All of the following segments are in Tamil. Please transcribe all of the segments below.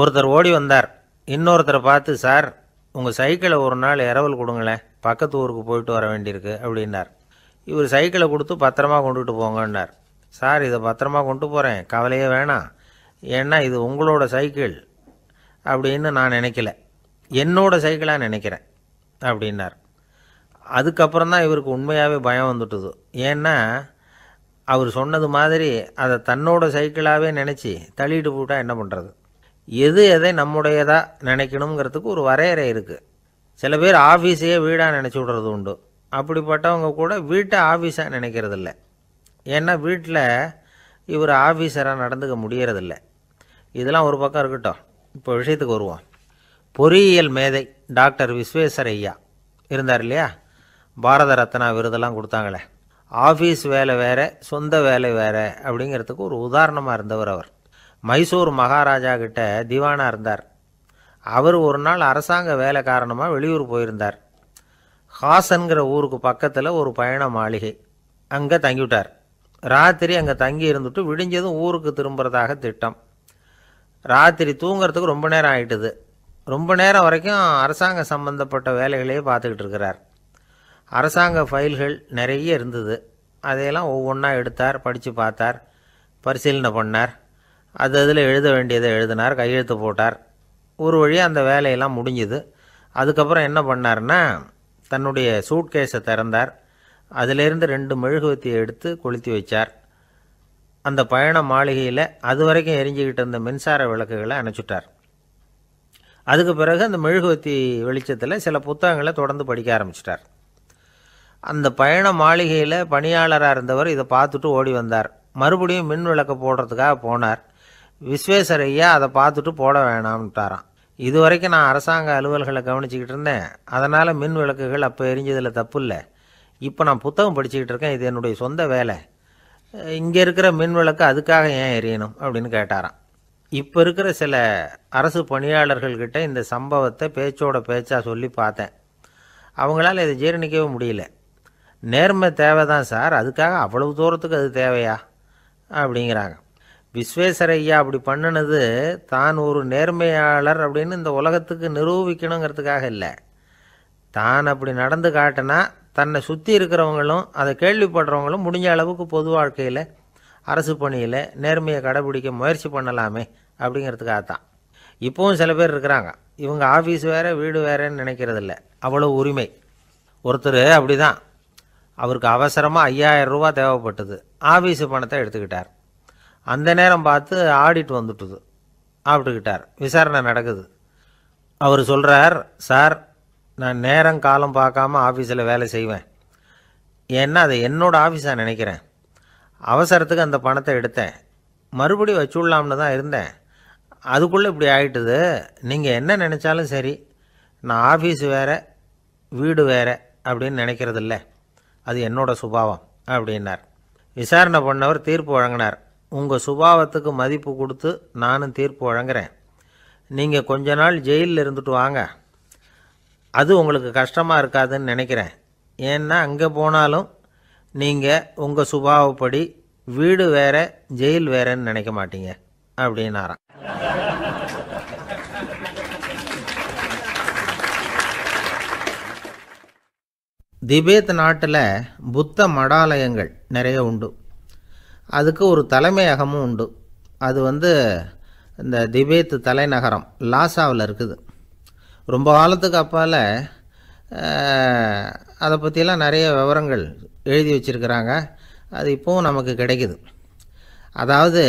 ஒருத்தர் ஓடி வந்தார் இன்னொருத்தரை பார்த்து சார் உங்கள் சைக்கிளை ஒரு நாள் இரவல் கொடுங்களேன் பக்கத்து ஊருக்கு போயிட்டு வர வேண்டியிருக்கு அப்படின்னார் இவர் சைக்கிளை கொடுத்து பத்திரமா கொண்டுட்டு போங்கன்னார் சார் இதை பத்திரமா கொண்டு போகிறேன் கவலையே வேணாம் ஏன்னா இது உங்களோட சைக்கிள் அப்படின்னு நான் நினைக்கல என்னோட சைக்கிளாக நினைக்கிறேன் அப்படின்னார் அதுக்கப்புறம் தான் இவருக்கு உண்மையாகவே பயம் வந்துட்டுது ஏன்னா அவர் சொன்னது மாதிரி அதை தன்னோட சைக்கிளாகவே நினச்சி தள்ளிட்டு போட்டால் என்ன பண்ணுறது எது எதை நம்முடையதாக நினைக்கணுங்கிறதுக்கு ஒரு வரையறை இருக்குது சில பேர் ஆஃபீஸையே வீடாக நினச்சி விடுறது உண்டு அப்படிப்பட்டவங்க கூட வீட்டை ஆஃபீஸாக நினைக்கிறதில்ல ஏன்னா வீட்டில் இவர் ஆஃபீஸராக நடந்துக்க முடியறதில்ல இதெல்லாம் ஒரு பக்கம் இருக்கட்டும் இப்போ விஷயத்துக்கு வருவோம் பொறியியல் மேதை டாக்டர் விஸ்வேஸ்வர ஐயா இருந்தார் இல்லையா பாரத ரத்னா விருதெல்லாம் கொடுத்தாங்களே ஆஃபீஸ் வேலை வேறு சொந்த வேலை வேறு அப்படிங்கிறதுக்கு ஒரு உதாரணமாக இருந்தவர் அவர் மைசூர் மகாராஜா கிட்ட திவானாக இருந்தார் அவர் ஒரு நாள் அரசாங்க வேலை காரணமாக வெளியூர் போயிருந்தார் ஹாசன்கிற ஊருக்கு பக்கத்தில் ஒரு பயண மாளிகை அங்கே தங்கிவிட்டார் ராத்திரி அங்கே தங்கி இருந்துட்டு விடிஞ்சதும் ஊருக்கு திரும்புறதாக திட்டம் ராத்திரி தூங்கிறதுக்கு ரொம்ப நேரம் ஆகிட்டுது ரொம்ப நேரம் வரைக்கும் அரசாங்க சம்மந்தப்பட்ட வேலைகளையே பார்த்துக்கிட்டு இருக்கிறார் அரசாங்க ஃபைல்கள் நிறைய இருந்தது அதையெல்லாம் ஒவ்வொன்றா எடுத்தார் படித்து பார்த்தார் பரிசீலனை பண்ணார் அது அதில் எழுத வேண்டியதை எழுதினார் கையெழுத்து போட்டார் ஒரு வழியாக அந்த வேலையெல்லாம் முடிஞ்சுது அதுக்கப்புறம் என்ன பண்ணார்னா தன்னுடைய சூட்கேஸை திறந்தார் அதிலிருந்து ரெண்டு மெழுகுவத்தியை எடுத்து கொளுத்தி வச்சார் அந்த பயண மாளிகையில் அது வரைக்கும் எரிஞ்சுக்கிட்டு இருந்த மின்சார விளக்குகளை அணைச்சுட்டார் அதுக்கு பிறகு அந்த மெழுகுவத்தி வெளிச்சத்தில் சில புத்தகங்களை தொடர்ந்து படிக்க ஆரம்பிச்சிட்டார் அந்த பயண மாளிகையில் பணியாளராக இருந்தவர் இதை பார்த்துட்டு ஓடி வந்தார் மறுபடியும் மின் விளக்கு போடுறதுக்காக போனார் ஐயா அதை பார்த்துட்டு போட வேணாம்ட்டாரான் இது வரைக்கும் நான் அரசாங்க அலுவல்களை கவனிச்சிக்கிட்டு இருந்தேன் அதனால் மின் விளக்குகள் அப்போ எரிஞ்சதில் தப்பு இல்லை இப்போ நான் புத்தகம் படிச்சுக்கிட்டு இருக்கேன் இது என்னுடைய சொந்த வேலை இங்கே இருக்கிற மின் விளக்கு அதுக்காக ஏன் எரியணும் அப்படின்னு கேட்டாராம் இப்போ இருக்கிற சில அரசு பணியாளர்கள்கிட்ட இந்த சம்பவத்தை பேச்சோட பேச்சாக சொல்லி பார்த்தேன் அவங்களால இதை ஜீரணிக்கவே முடியல நேர்மை தேவை தான் சார் அதுக்காக அவ்வளவு தூரத்துக்கு அது தேவையா அப்படிங்கிறாங்க விஸ்வேஸ்வரையா அப்படி பண்ணினது தான் ஒரு நேர்மையாளர் அப்படின்னு இந்த உலகத்துக்கு நிரூபிக்கணுங்கிறதுக்காக இல்லை தான் அப்படி நடந்து காட்டினா தன்னை சுற்றி இருக்கிறவங்களும் அதை கேள்விப்படுறவங்களும் முடிஞ்ச அளவுக்கு பொது வாழ்க்கையில் அரசு பணியில் நேர்மையை கடைபிடிக்க முயற்சி பண்ணலாமே அப்படிங்கிறதுக்காக தான் இப்போவும் சில பேர் இருக்கிறாங்க இவங்க ஆஃபீஸ் வேறு வீடு வேறேன்னு நினைக்கிறதில்ல அவ்வளோ உரிமை ஒருத்தர் அப்படி தான் அவருக்கு அவசரமாக ஐயாயிரம் ரூபா தேவைப்பட்டது ஆஃபீஸு பணத்தை எடுத்துக்கிட்டார் அந்த நேரம் பார்த்து ஆடிட் வந்துட்டுது ஆப்பிட்டுக்கிட்டார் விசாரணை நடக்குது அவர் சொல்கிறார் சார் நான் நேரம் காலம் பார்க்காம ஆஃபீஸில் வேலை செய்வேன் ஏன்னா அதை என்னோடய ஆஃபீஸாக நினைக்கிறேன் அவசரத்துக்கு அந்த பணத்தை எடுத்தேன் மறுபடியும் வச்சுடலாம்னு தான் இருந்தேன் அதுக்குள்ளே இப்படி ஆகிட்டுது நீங்கள் என்ன நினச்சாலும் சரி நான் ஆஃபீஸ் வேறு வீடு வேறு அப்படின்னு நினைக்கிறதில்ல அது என்னோடய சுபாவம் அப்படின்னார் விசாரணை பண்ணவர் தீர்ப்பு வழங்கினார் உங்கள் சுபாவத்துக்கு மதிப்பு கொடுத்து நானும் தீர்ப்பு வழங்குகிறேன் நீங்கள் கொஞ்ச நாள் ஜெயிலில் இருந்துட்டு வாங்க அது உங்களுக்கு கஷ்டமாக இருக்காதுன்னு நினைக்கிறேன் ஏன்னா அங்கே போனாலும் நீங்கள் உங்கள் சுபாவப்படி வீடு வேற ஜெயில் வேறன்னு நினைக்க மாட்டீங்க அப்படின்னாராம் திபேத் நாட்டில் புத்த மடாலயங்கள் நிறைய உண்டு அதுக்கு ஒரு தலைமையகமும் உண்டு அது வந்து இந்த திபேத் தலைநகரம் லாசாவில் இருக்குது ரொம்ப காலத்துக்கு அப்பால் அதை பற்றியெல்லாம் நிறைய விவரங்கள் எழுதி வச்சுருக்கிறாங்க அது இப்போவும் நமக்கு கிடைக்குது அதாவது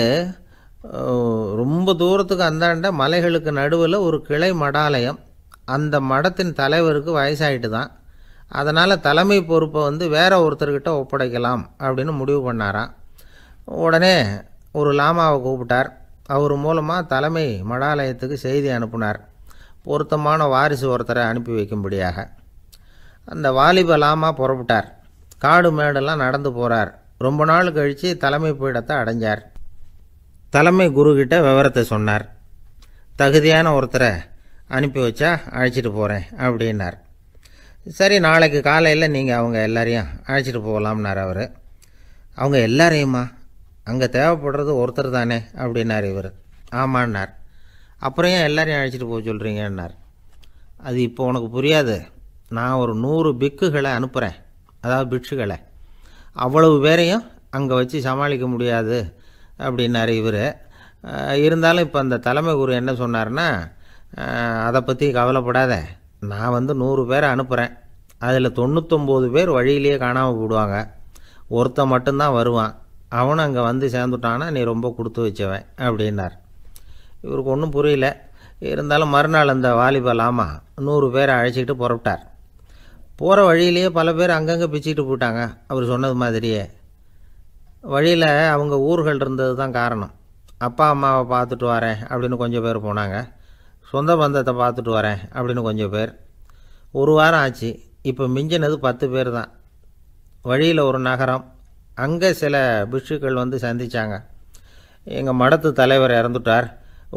ரொம்ப தூரத்துக்கு அந்தாண்ட மலைகளுக்கு நடுவில் ஒரு கிளை மடாலயம் அந்த மடத்தின் தலைவருக்கு வயசாகிட்டு தான் அதனால் தலைமை பொறுப்பை வந்து வேற ஒருத்தர்கிட்ட ஒப்படைக்கலாம் அப்படின்னு முடிவு பண்ணாராம் உடனே ஒரு லாமாவை கூப்பிட்டார் அவர் மூலமாக தலைமை மடாலயத்துக்கு செய்தி அனுப்பினார் பொருத்தமான வாரிசு ஒருத்தரை அனுப்பி வைக்கும்படியாக அந்த வாலிப லாமா புறப்பட்டார் காடு மேடெல்லாம் நடந்து போகிறார் ரொம்ப நாள் கழித்து தலைமை பீடத்தை அடைஞ்சார் தலைமை குருக்கிட்ட விவரத்தை சொன்னார் தகுதியான ஒருத்தரை அனுப்பி வச்சா அழைச்சிட்டு போகிறேன் அப்படின்னார் சரி நாளைக்கு காலையில் நீங்கள் அவங்க எல்லாரையும் அழைச்சிட்டு போகலாம்னார் அவர் அவங்க எல்லாரையுமா அங்கே தேவைப்படுறது ஒருத்தர் தானே அப்படின்னார் இவர் ஆமான்னார் அப்புறம் ஏன் எல்லாரையும் அழைச்சிட்டு போக சொல்கிறீங்கன்னார் அது இப்போ உனக்கு புரியாது நான் ஒரு நூறு பிக்குகளை அனுப்புகிறேன் அதாவது பிக்ஷுகளை அவ்வளவு பேரையும் அங்கே வச்சு சமாளிக்க முடியாது அப்படின்னார் இவர் இருந்தாலும் இப்போ அந்த தலைமை குரு என்ன சொன்னார்னா அதை பற்றி கவலைப்படாத நான் வந்து நூறு பேரை அனுப்புகிறேன் அதில் தொண்ணூத்தொம்பது பேர் வழியிலேயே காணாமல் போடுவாங்க ஒருத்தன் மட்டும்தான் வருவான் அவனும் அங்கே வந்து சேர்ந்துட்டான்னா நீ ரொம்ப கொடுத்து வச்சவன் அப்படின்னார் இவருக்கு ஒன்றும் புரியல இருந்தாலும் மறுநாள் அந்த வாலிபால் லாமா நூறு பேரை அழைச்சிக்கிட்டு புறப்பட்டார் போகிற வழியிலேயே பல பேர் அங்கங்கே பிச்சுக்கிட்டு போயிட்டாங்க அவர் சொன்னது மாதிரியே வழியில் அவங்க ஊர்கள் இருந்தது தான் காரணம் அப்பா அம்மாவை பார்த்துட்டு வரேன் அப்படின்னு கொஞ்சம் பேர் போனாங்க சொந்த பந்தத்தை பார்த்துட்டு வரேன் அப்படின்னு கொஞ்சம் பேர் ஒரு வாரம் ஆச்சு இப்போ மிஞ்சினது பத்து பேர் தான் வழியில் ஒரு நகரம் அங்கே சில பிஷுக்கள் வந்து சந்தித்தாங்க எங்கள் மடத்து தலைவர் இறந்துட்டார்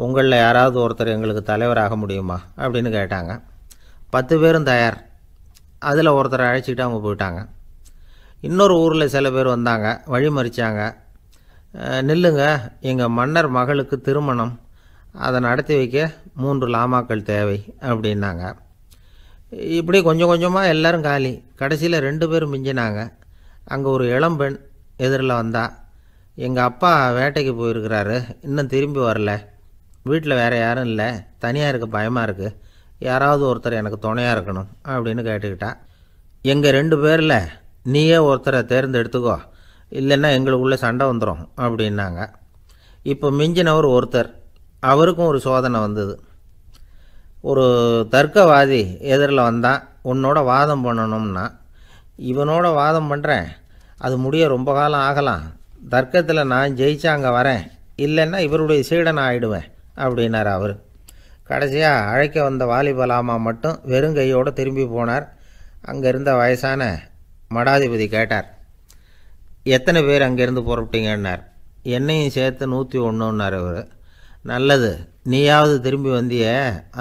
உங்களில் யாராவது ஒருத்தர் எங்களுக்கு தலைவராக முடியுமா அப்படின்னு கேட்டாங்க பத்து பேரும் தயார் அதில் ஒருத்தரை அழைச்சிக்கிட்டு அவங்க போயிட்டாங்க இன்னொரு ஊரில் சில பேர் வந்தாங்க வழிமறிச்சாங்க நில்லுங்க எங்கள் மன்னர் மகளுக்கு திருமணம் அதை நடத்தி வைக்க மூன்று லாமாக்கள் தேவை அப்படின்னாங்க இப்படி கொஞ்சம் கொஞ்சமாக எல்லோரும் காலி கடைசியில் ரெண்டு பேரும் மிஞ்சினாங்க அங்கே ஒரு இளம்பெண் எதிரில் வந்தான் எங்கள் அப்பா வேட்டைக்கு போயிருக்கிறாரு இன்னும் திரும்பி வரல வீட்டில் வேறு யாரும் இல்லை தனியாக இருக்க பயமாக இருக்குது யாராவது ஒருத்தர் எனக்கு துணையாக இருக்கணும் அப்படின்னு கேட்டுக்கிட்டா எங்கள் ரெண்டு பேரில் நீயே ஒருத்தரை தேர்ந்தெடுத்துக்கோ இல்லைன்னா எங்களுக்குள்ளே சண்டை வந்துடும் அப்படின்னாங்க இப்போ மிஞ்சினவர் ஒருத்தர் அவருக்கும் ஒரு சோதனை வந்தது ஒரு தர்க்கவாதி எதிரில் வந்தான் உன்னோட வாதம் பண்ணணும்னா இவனோட வாதம் பண்ணுறேன் அது முடிய ரொம்ப காலம் ஆகலாம் தர்க்கத்தில் நான் ஜெயிச்சா அங்கே வரேன் இல்லைன்னா இவருடைய சீடன் ஆகிடுவேன் அப்படின்னார் அவர் கடைசியாக அழைக்க வந்த வாலிபலாமா மட்டும் வெறுங்கையோடு திரும்பி போனார் அங்கே இருந்த வயசான மடாதிபதி கேட்டார் எத்தனை பேர் அங்கேருந்து புறப்பட்டீங்கன்னார் என்னையும் சேர்த்து நூற்றி ஒன்றுன்னார் அவர் நல்லது நீயாவது திரும்பி வந்திய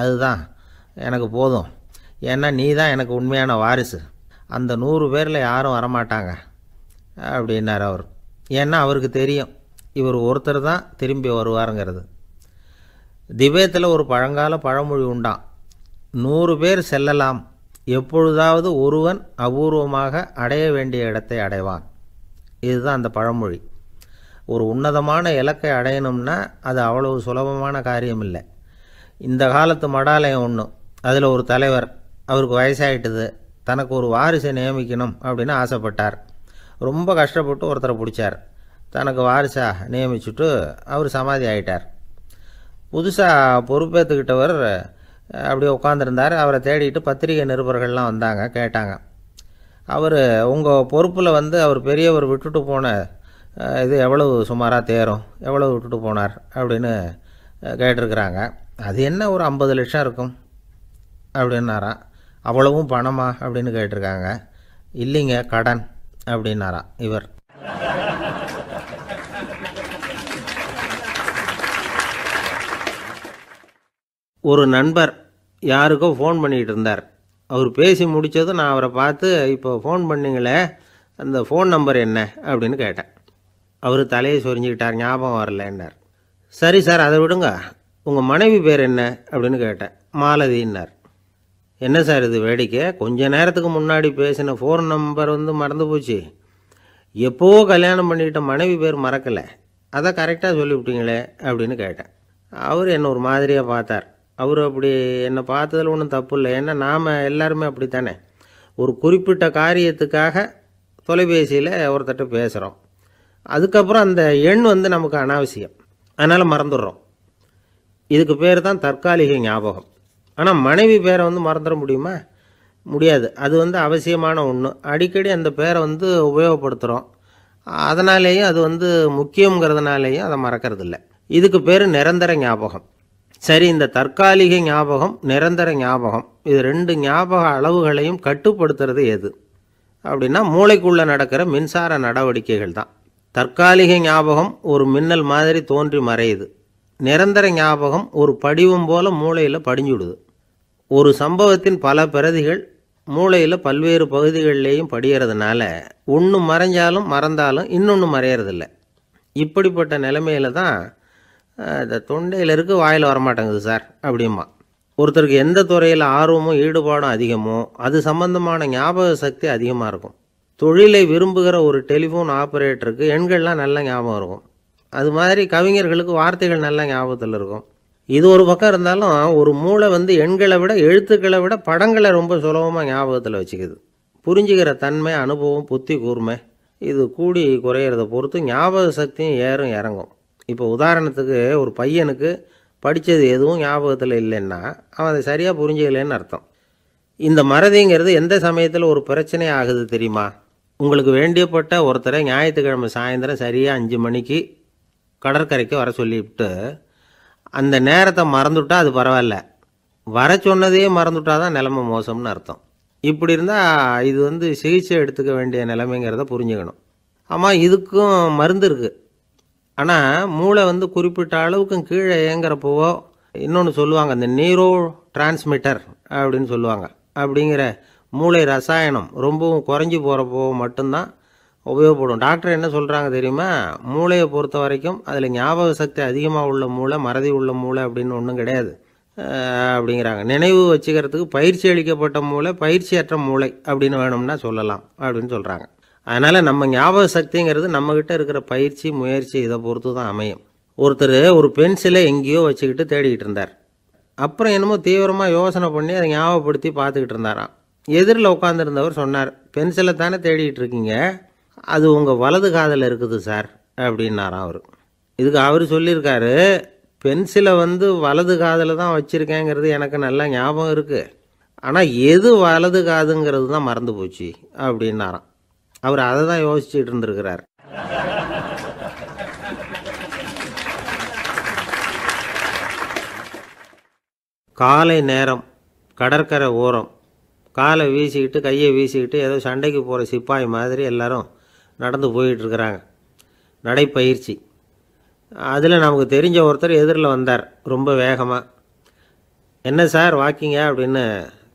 அதுதான் எனக்கு போதும் ஏன்னா நீ தான் எனக்கு உண்மையான வாரிசு அந்த நூறு பேரில் யாரும் வரமாட்டாங்க அப்படின்னார் அவர் ஏன்னா அவருக்கு தெரியும் இவர் ஒருத்தர் தான் திரும்பி வருவாருங்கிறது திபேத்தில் ஒரு பழங்கால பழமொழி உண்டான் நூறு பேர் செல்லலாம் எப்பொழுதாவது ஒருவன் அபூர்வமாக அடைய வேண்டிய இடத்தை அடைவான் இதுதான் அந்த பழமொழி ஒரு உன்னதமான இலக்கை அடையணும்னா அது அவ்வளவு சுலபமான காரியம் இல்லை இந்த காலத்து மடாலயம் ஒன்று அதில் ஒரு தலைவர் அவருக்கு வயசாகிட்டது தனக்கு ஒரு வாரிசை நியமிக்கணும் அப்படின்னு ஆசைப்பட்டார் ரொம்ப கஷ்டப்பட்டு ஒருத்தரை பிடிச்சார் தனக்கு வாரிசாக நியமிச்சுட்டு அவர் சமாதி ஆகிட்டார் புதுசாக பொறுப்பேற்றுக்கிட்டவர் அப்படியே உட்காந்துருந்தார் அவரை தேடிட்டு பத்திரிகை நிருபர்கள்லாம் வந்தாங்க கேட்டாங்க அவர் உங்கள் பொறுப்பில் வந்து அவர் பெரியவர் விட்டுட்டு போன இது எவ்வளவு சுமாராக தேரும் எவ்வளவு விட்டுட்டு போனார் அப்படின்னு கேட்டிருக்கிறாங்க அது என்ன ஒரு ஐம்பது லட்சம் இருக்கும் அப்படின்னாராம் அவ்வளவும் பணமா அப்படின்னு கேட்டிருக்காங்க இல்லைங்க கடன் அப்படின்னாரா இவர் ஒரு நண்பர் யாருக்கோ ஃபோன் பண்ணிகிட்டு இருந்தார் அவர் பேசி முடித்ததும் நான் அவரை பார்த்து இப்போ ஃபோன் பண்ணிங்களே அந்த ஃபோன் நம்பர் என்ன அப்படின்னு கேட்டேன் அவர் தலையை சொரிஞ்சுக்கிட்டார் ஞாபகம் வரலன்னார் சரி சார் அதை விடுங்க உங்கள் மனைவி பேர் என்ன அப்படின்னு கேட்டேன் மாலதின்னார் என்ன சார் இது வேடிக்கை கொஞ்ச நேரத்துக்கு முன்னாடி பேசின ஃபோன் நம்பர் வந்து மறந்து போச்சு எப்போது கல்யாணம் பண்ணிக்கிட்ட மனைவி பேர் மறக்கலை அதை கரெக்டாக சொல்லிவிட்டீங்களே அப்படின்னு கேட்டேன் அவர் என்னை ஒரு மாதிரியாக பார்த்தார் அவர் அப்படி என்னை பார்த்ததில் ஒன்றும் தப்பு இல்லை ஏன்னா நாம் எல்லாருமே அப்படி தானே ஒரு குறிப்பிட்ட காரியத்துக்காக தொலைபேசியில் ஒருத்தட்ட பேசுகிறோம் அதுக்கப்புறம் அந்த எண் வந்து நமக்கு அனாவசியம் அதனால் மறந்துடுறோம் இதுக்கு பேர் தான் தற்காலிக ஞாபகம் ஆனால் மனைவி பேரை வந்து மறந்துட முடியுமா முடியாது அது வந்து அவசியமான ஒன்று அடிக்கடி அந்த பேரை வந்து உபயோகப்படுத்துகிறோம் அதனாலேயும் அது வந்து முக்கியங்கிறதுனாலேயும் அதை மறக்கிறதில்ல இதுக்கு பேர் நிரந்தர ஞாபகம் சரி இந்த தற்காலிக ஞாபகம் நிரந்தர ஞாபகம் இது ரெண்டு ஞாபக அளவுகளையும் கட்டுப்படுத்துறது எது அப்படின்னா மூளைக்குள்ளே நடக்கிற மின்சார நடவடிக்கைகள் தான் தற்காலிக ஞாபகம் ஒரு மின்னல் மாதிரி தோன்றி மறையுது நிரந்தர ஞாபகம் ஒரு படிவம் போல மூளையில் படிஞ்சுடுது ஒரு சம்பவத்தின் பல பிரதிகள் மூளையில் பல்வேறு பகுதிகளிலேயும் படிகிறதுனால ஒன்று மறைஞ்சாலும் மறந்தாலும் இன்னொன்று மறையறதில்ல இப்படிப்பட்ட நிலைமையில் தான் இந்த தொண்டையில் இருக்க வாயில் வரமாட்டேங்குது சார் அப்படிமா ஒருத்தருக்கு எந்த துறையில் ஆர்வமும் ஈடுபாடும் அதிகமோ அது சம்பந்தமான ஞாபக சக்தி அதிகமாக இருக்கும் தொழிலை விரும்புகிற ஒரு டெலிஃபோன் ஆப்ரேட்டருக்கு எண்கள்லாம் நல்ல ஞாபகம் இருக்கும் அது மாதிரி கவிஞர்களுக்கு வார்த்தைகள் நல்லா ஞாபகத்தில் இருக்கும் இது ஒரு பக்கம் இருந்தாலும் ஒரு மூளை வந்து எண்களை விட எழுத்துக்களை விட படங்களை ரொம்ப சுலபமாக ஞாபகத்தில் வச்சுக்குது புரிஞ்சுக்கிற தன்மை அனுபவம் புத்தி கூர்மை இது கூடி குறையிறத பொறுத்து ஞாபக சக்தியும் ஏறும் இறங்கும் இப்போ உதாரணத்துக்கு ஒரு பையனுக்கு படித்தது எதுவும் ஞாபகத்தில் இல்லைன்னா அவன் அதை சரியாக புரிஞ்சுக்கலன்னு அர்த்தம் இந்த மறதிங்கிறது எந்த சமயத்தில் ஒரு பிரச்சனை ஆகுது தெரியுமா உங்களுக்கு வேண்டியப்பட்ட ஒருத்தரை ஞாயிற்றுக்கிழமை சாயந்தரம் சரியாக அஞ்சு மணிக்கு கடற்கரைக்கு வர சொல்லிவிட்டு அந்த நேரத்தை மறந்துவிட்டா அது பரவாயில்ல வர சொன்னதையே மறந்துவிட்டா தான் நிலமை மோசம்னு அர்த்தம் இப்படி இருந்தால் இது வந்து சிகிச்சை எடுத்துக்க வேண்டிய நிலைமைங்கிறத புரிஞ்சுக்கணும் ஆமாம் இதுக்கும் மருந்து இருக்குது ஆனால் மூளை வந்து குறிப்பிட்ட அளவுக்கும் கீழே இயங்குறப்போவோ இன்னொன்று சொல்லுவாங்க இந்த நீரோ டிரான்ஸ்மிட்டர் அப்படின்னு சொல்லுவாங்க அப்படிங்கிற மூளை ரசாயனம் ரொம்பவும் குறைஞ்சி போகிறப்போ மட்டும்தான் உபயோகப்படும் டாக்டர் என்ன சொல்கிறாங்க தெரியுமா மூளையை பொறுத்த வரைக்கும் அதில் ஞாபக சக்தி அதிகமாக உள்ள மூளை மறதி உள்ள மூளை அப்படின்னு ஒன்றும் கிடையாது அப்படிங்கிறாங்க நினைவு வச்சுக்கிறதுக்கு பயிற்சி அளிக்கப்பட்ட மூளை பயிற்சியற்ற மூளை அப்படின்னு வேணும்னா சொல்லலாம் அப்படின்னு சொல்கிறாங்க அதனால் நம்ம ஞாபக சக்திங்கிறது நம்மக்கிட்ட இருக்கிற பயிற்சி முயற்சி இதை பொறுத்து தான் அமையும் ஒருத்தர் ஒரு பென்சிலை எங்கேயோ வச்சுக்கிட்டு தேடிக்கிட்டு இருந்தார் அப்புறம் என்னமோ தீவிரமாக யோசனை பண்ணி அதை ஞாபகப்படுத்தி பார்த்துக்கிட்டு இருந்தாராம் எதிரில் உட்காந்துருந்தவர் சொன்னார் பென்சிலை தானே தேடிக்கிட்டு இருக்கீங்க அது உங்கள் வலது காதில் இருக்குது சார் அப்படின்னாராம் அவர் இதுக்கு அவர் சொல்லியிருக்காரு பென்சிலை வந்து வலது காதில் தான் வச்சுருக்கேங்கிறது எனக்கு நல்லா ஞாபகம் இருக்குது ஆனால் எது வலது காதுங்கிறது தான் மறந்து போச்சு அப்படின்னாராம் அவர் அதை தான் யோசிச்சுட்டு இருந்திருக்கிறார் காலை நேரம் கடற்கரை ஓரம் காலை வீசிக்கிட்டு கையை வீசிக்கிட்டு ஏதோ சண்டைக்கு போகிற சிப்பாய் மாதிரி எல்லாரும் நடந்து போயிட்டுருக்கிறாங்க நடைப்பயிற்சி அதில் நமக்கு தெரிஞ்ச ஒருத்தர் எதிரில் வந்தார் ரொம்ப வேகமாக என்ன சார் வாக்கிங்க அப்படின்னு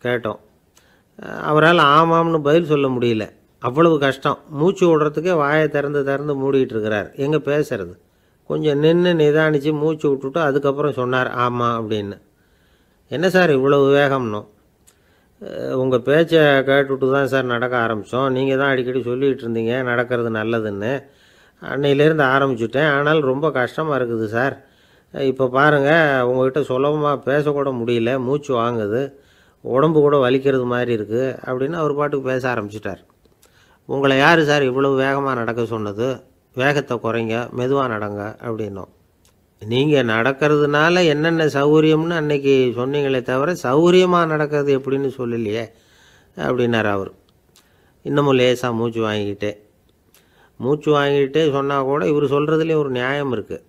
கேட்டோம் அவரால் ஆமாம்னு பதில் சொல்ல முடியல அவ்வளவு கஷ்டம் மூச்சு விடுறதுக்கே வாயை திறந்து திறந்து மூடிகிட்டு இருக்கிறார் எங்கே பேசுகிறது கொஞ்சம் நின்று நிதானித்து மூச்சு விட்டுட்டு அதுக்கப்புறம் சொன்னார் ஆமாம் அப்படின்னு என்ன சார் இவ்வளவு வேகம்னோ உங்கள் பேச்சை கேட்டுவிட்டு தான் சார் நடக்க ஆரம்பித்தோம் நீங்கள் தான் அடிக்கடி சொல்லிகிட்டு இருந்தீங்க நடக்கிறது நல்லதுன்னு அன்னையிலேருந்து ஆரம்பிச்சுட்டேன் ஆனால் ரொம்ப கஷ்டமாக இருக்குது சார் இப்போ பாருங்கள் உங்கள்கிட்ட சுலபமாக பேசக்கூட முடியல மூச்சு வாங்குது உடம்பு கூட வலிக்கிறது மாதிரி இருக்குது அப்படின்னு அவர் பாட்டுக்கு பேச ஆரம்பிச்சிட்டார் உங்களை யார் சார் இவ்வளவு வேகமாக நடக்க சொன்னது வேகத்தை குறைங்க மெதுவாக நடங்க அப்படின்னோம் நீங்கள் நடக்கிறதுனால என்னென்ன சௌகரியம்னு அன்னைக்கு சொன்னீங்களே தவிர சௌகரியமாக நடக்கிறது எப்படின்னு சொல்லலையே அப்படின்னார் அவர் இன்னமும் லேசாக மூச்சு வாங்கிக்கிட்டே மூச்சு வாங்கிக்கிட்டே சொன்னால் கூட இவர் சொல்கிறதுலேயும் ஒரு நியாயம் இருக்குது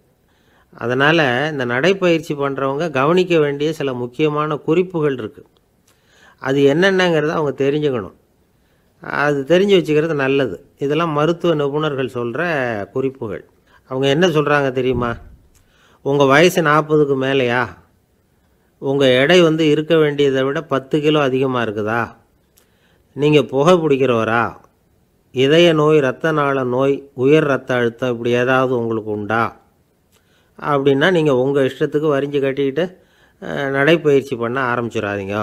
அதனால் இந்த நடைப்பயிற்சி பண்ணுறவங்க கவனிக்க வேண்டிய சில முக்கியமான குறிப்புகள் இருக்குது அது என்னென்னங்கிறத அவங்க தெரிஞ்சுக்கணும் அது தெரிஞ்சு வச்சுக்கிறது நல்லது இதெல்லாம் மருத்துவ நிபுணர்கள் சொல்கிற குறிப்புகள் அவங்க என்ன சொல்கிறாங்க தெரியுமா உங்கள் வயசு நாற்பதுக்கு மேலேயா உங்கள் எடை வந்து இருக்க வேண்டியதை விட பத்து கிலோ அதிகமாக இருக்குதா நீங்கள் புகை பிடிக்கிறவரா இதய நோய் இரத்த நாள நோய் உயர் ரத்த அழுத்தம் இப்படி ஏதாவது உங்களுக்கு உண்டா அப்படின்னா நீங்கள் உங்கள் இஷ்டத்துக்கு வரிஞ்சு கட்டிக்கிட்டு நடைப்பயிற்சி பண்ண ஆரம்பிச்சிடாதீங்க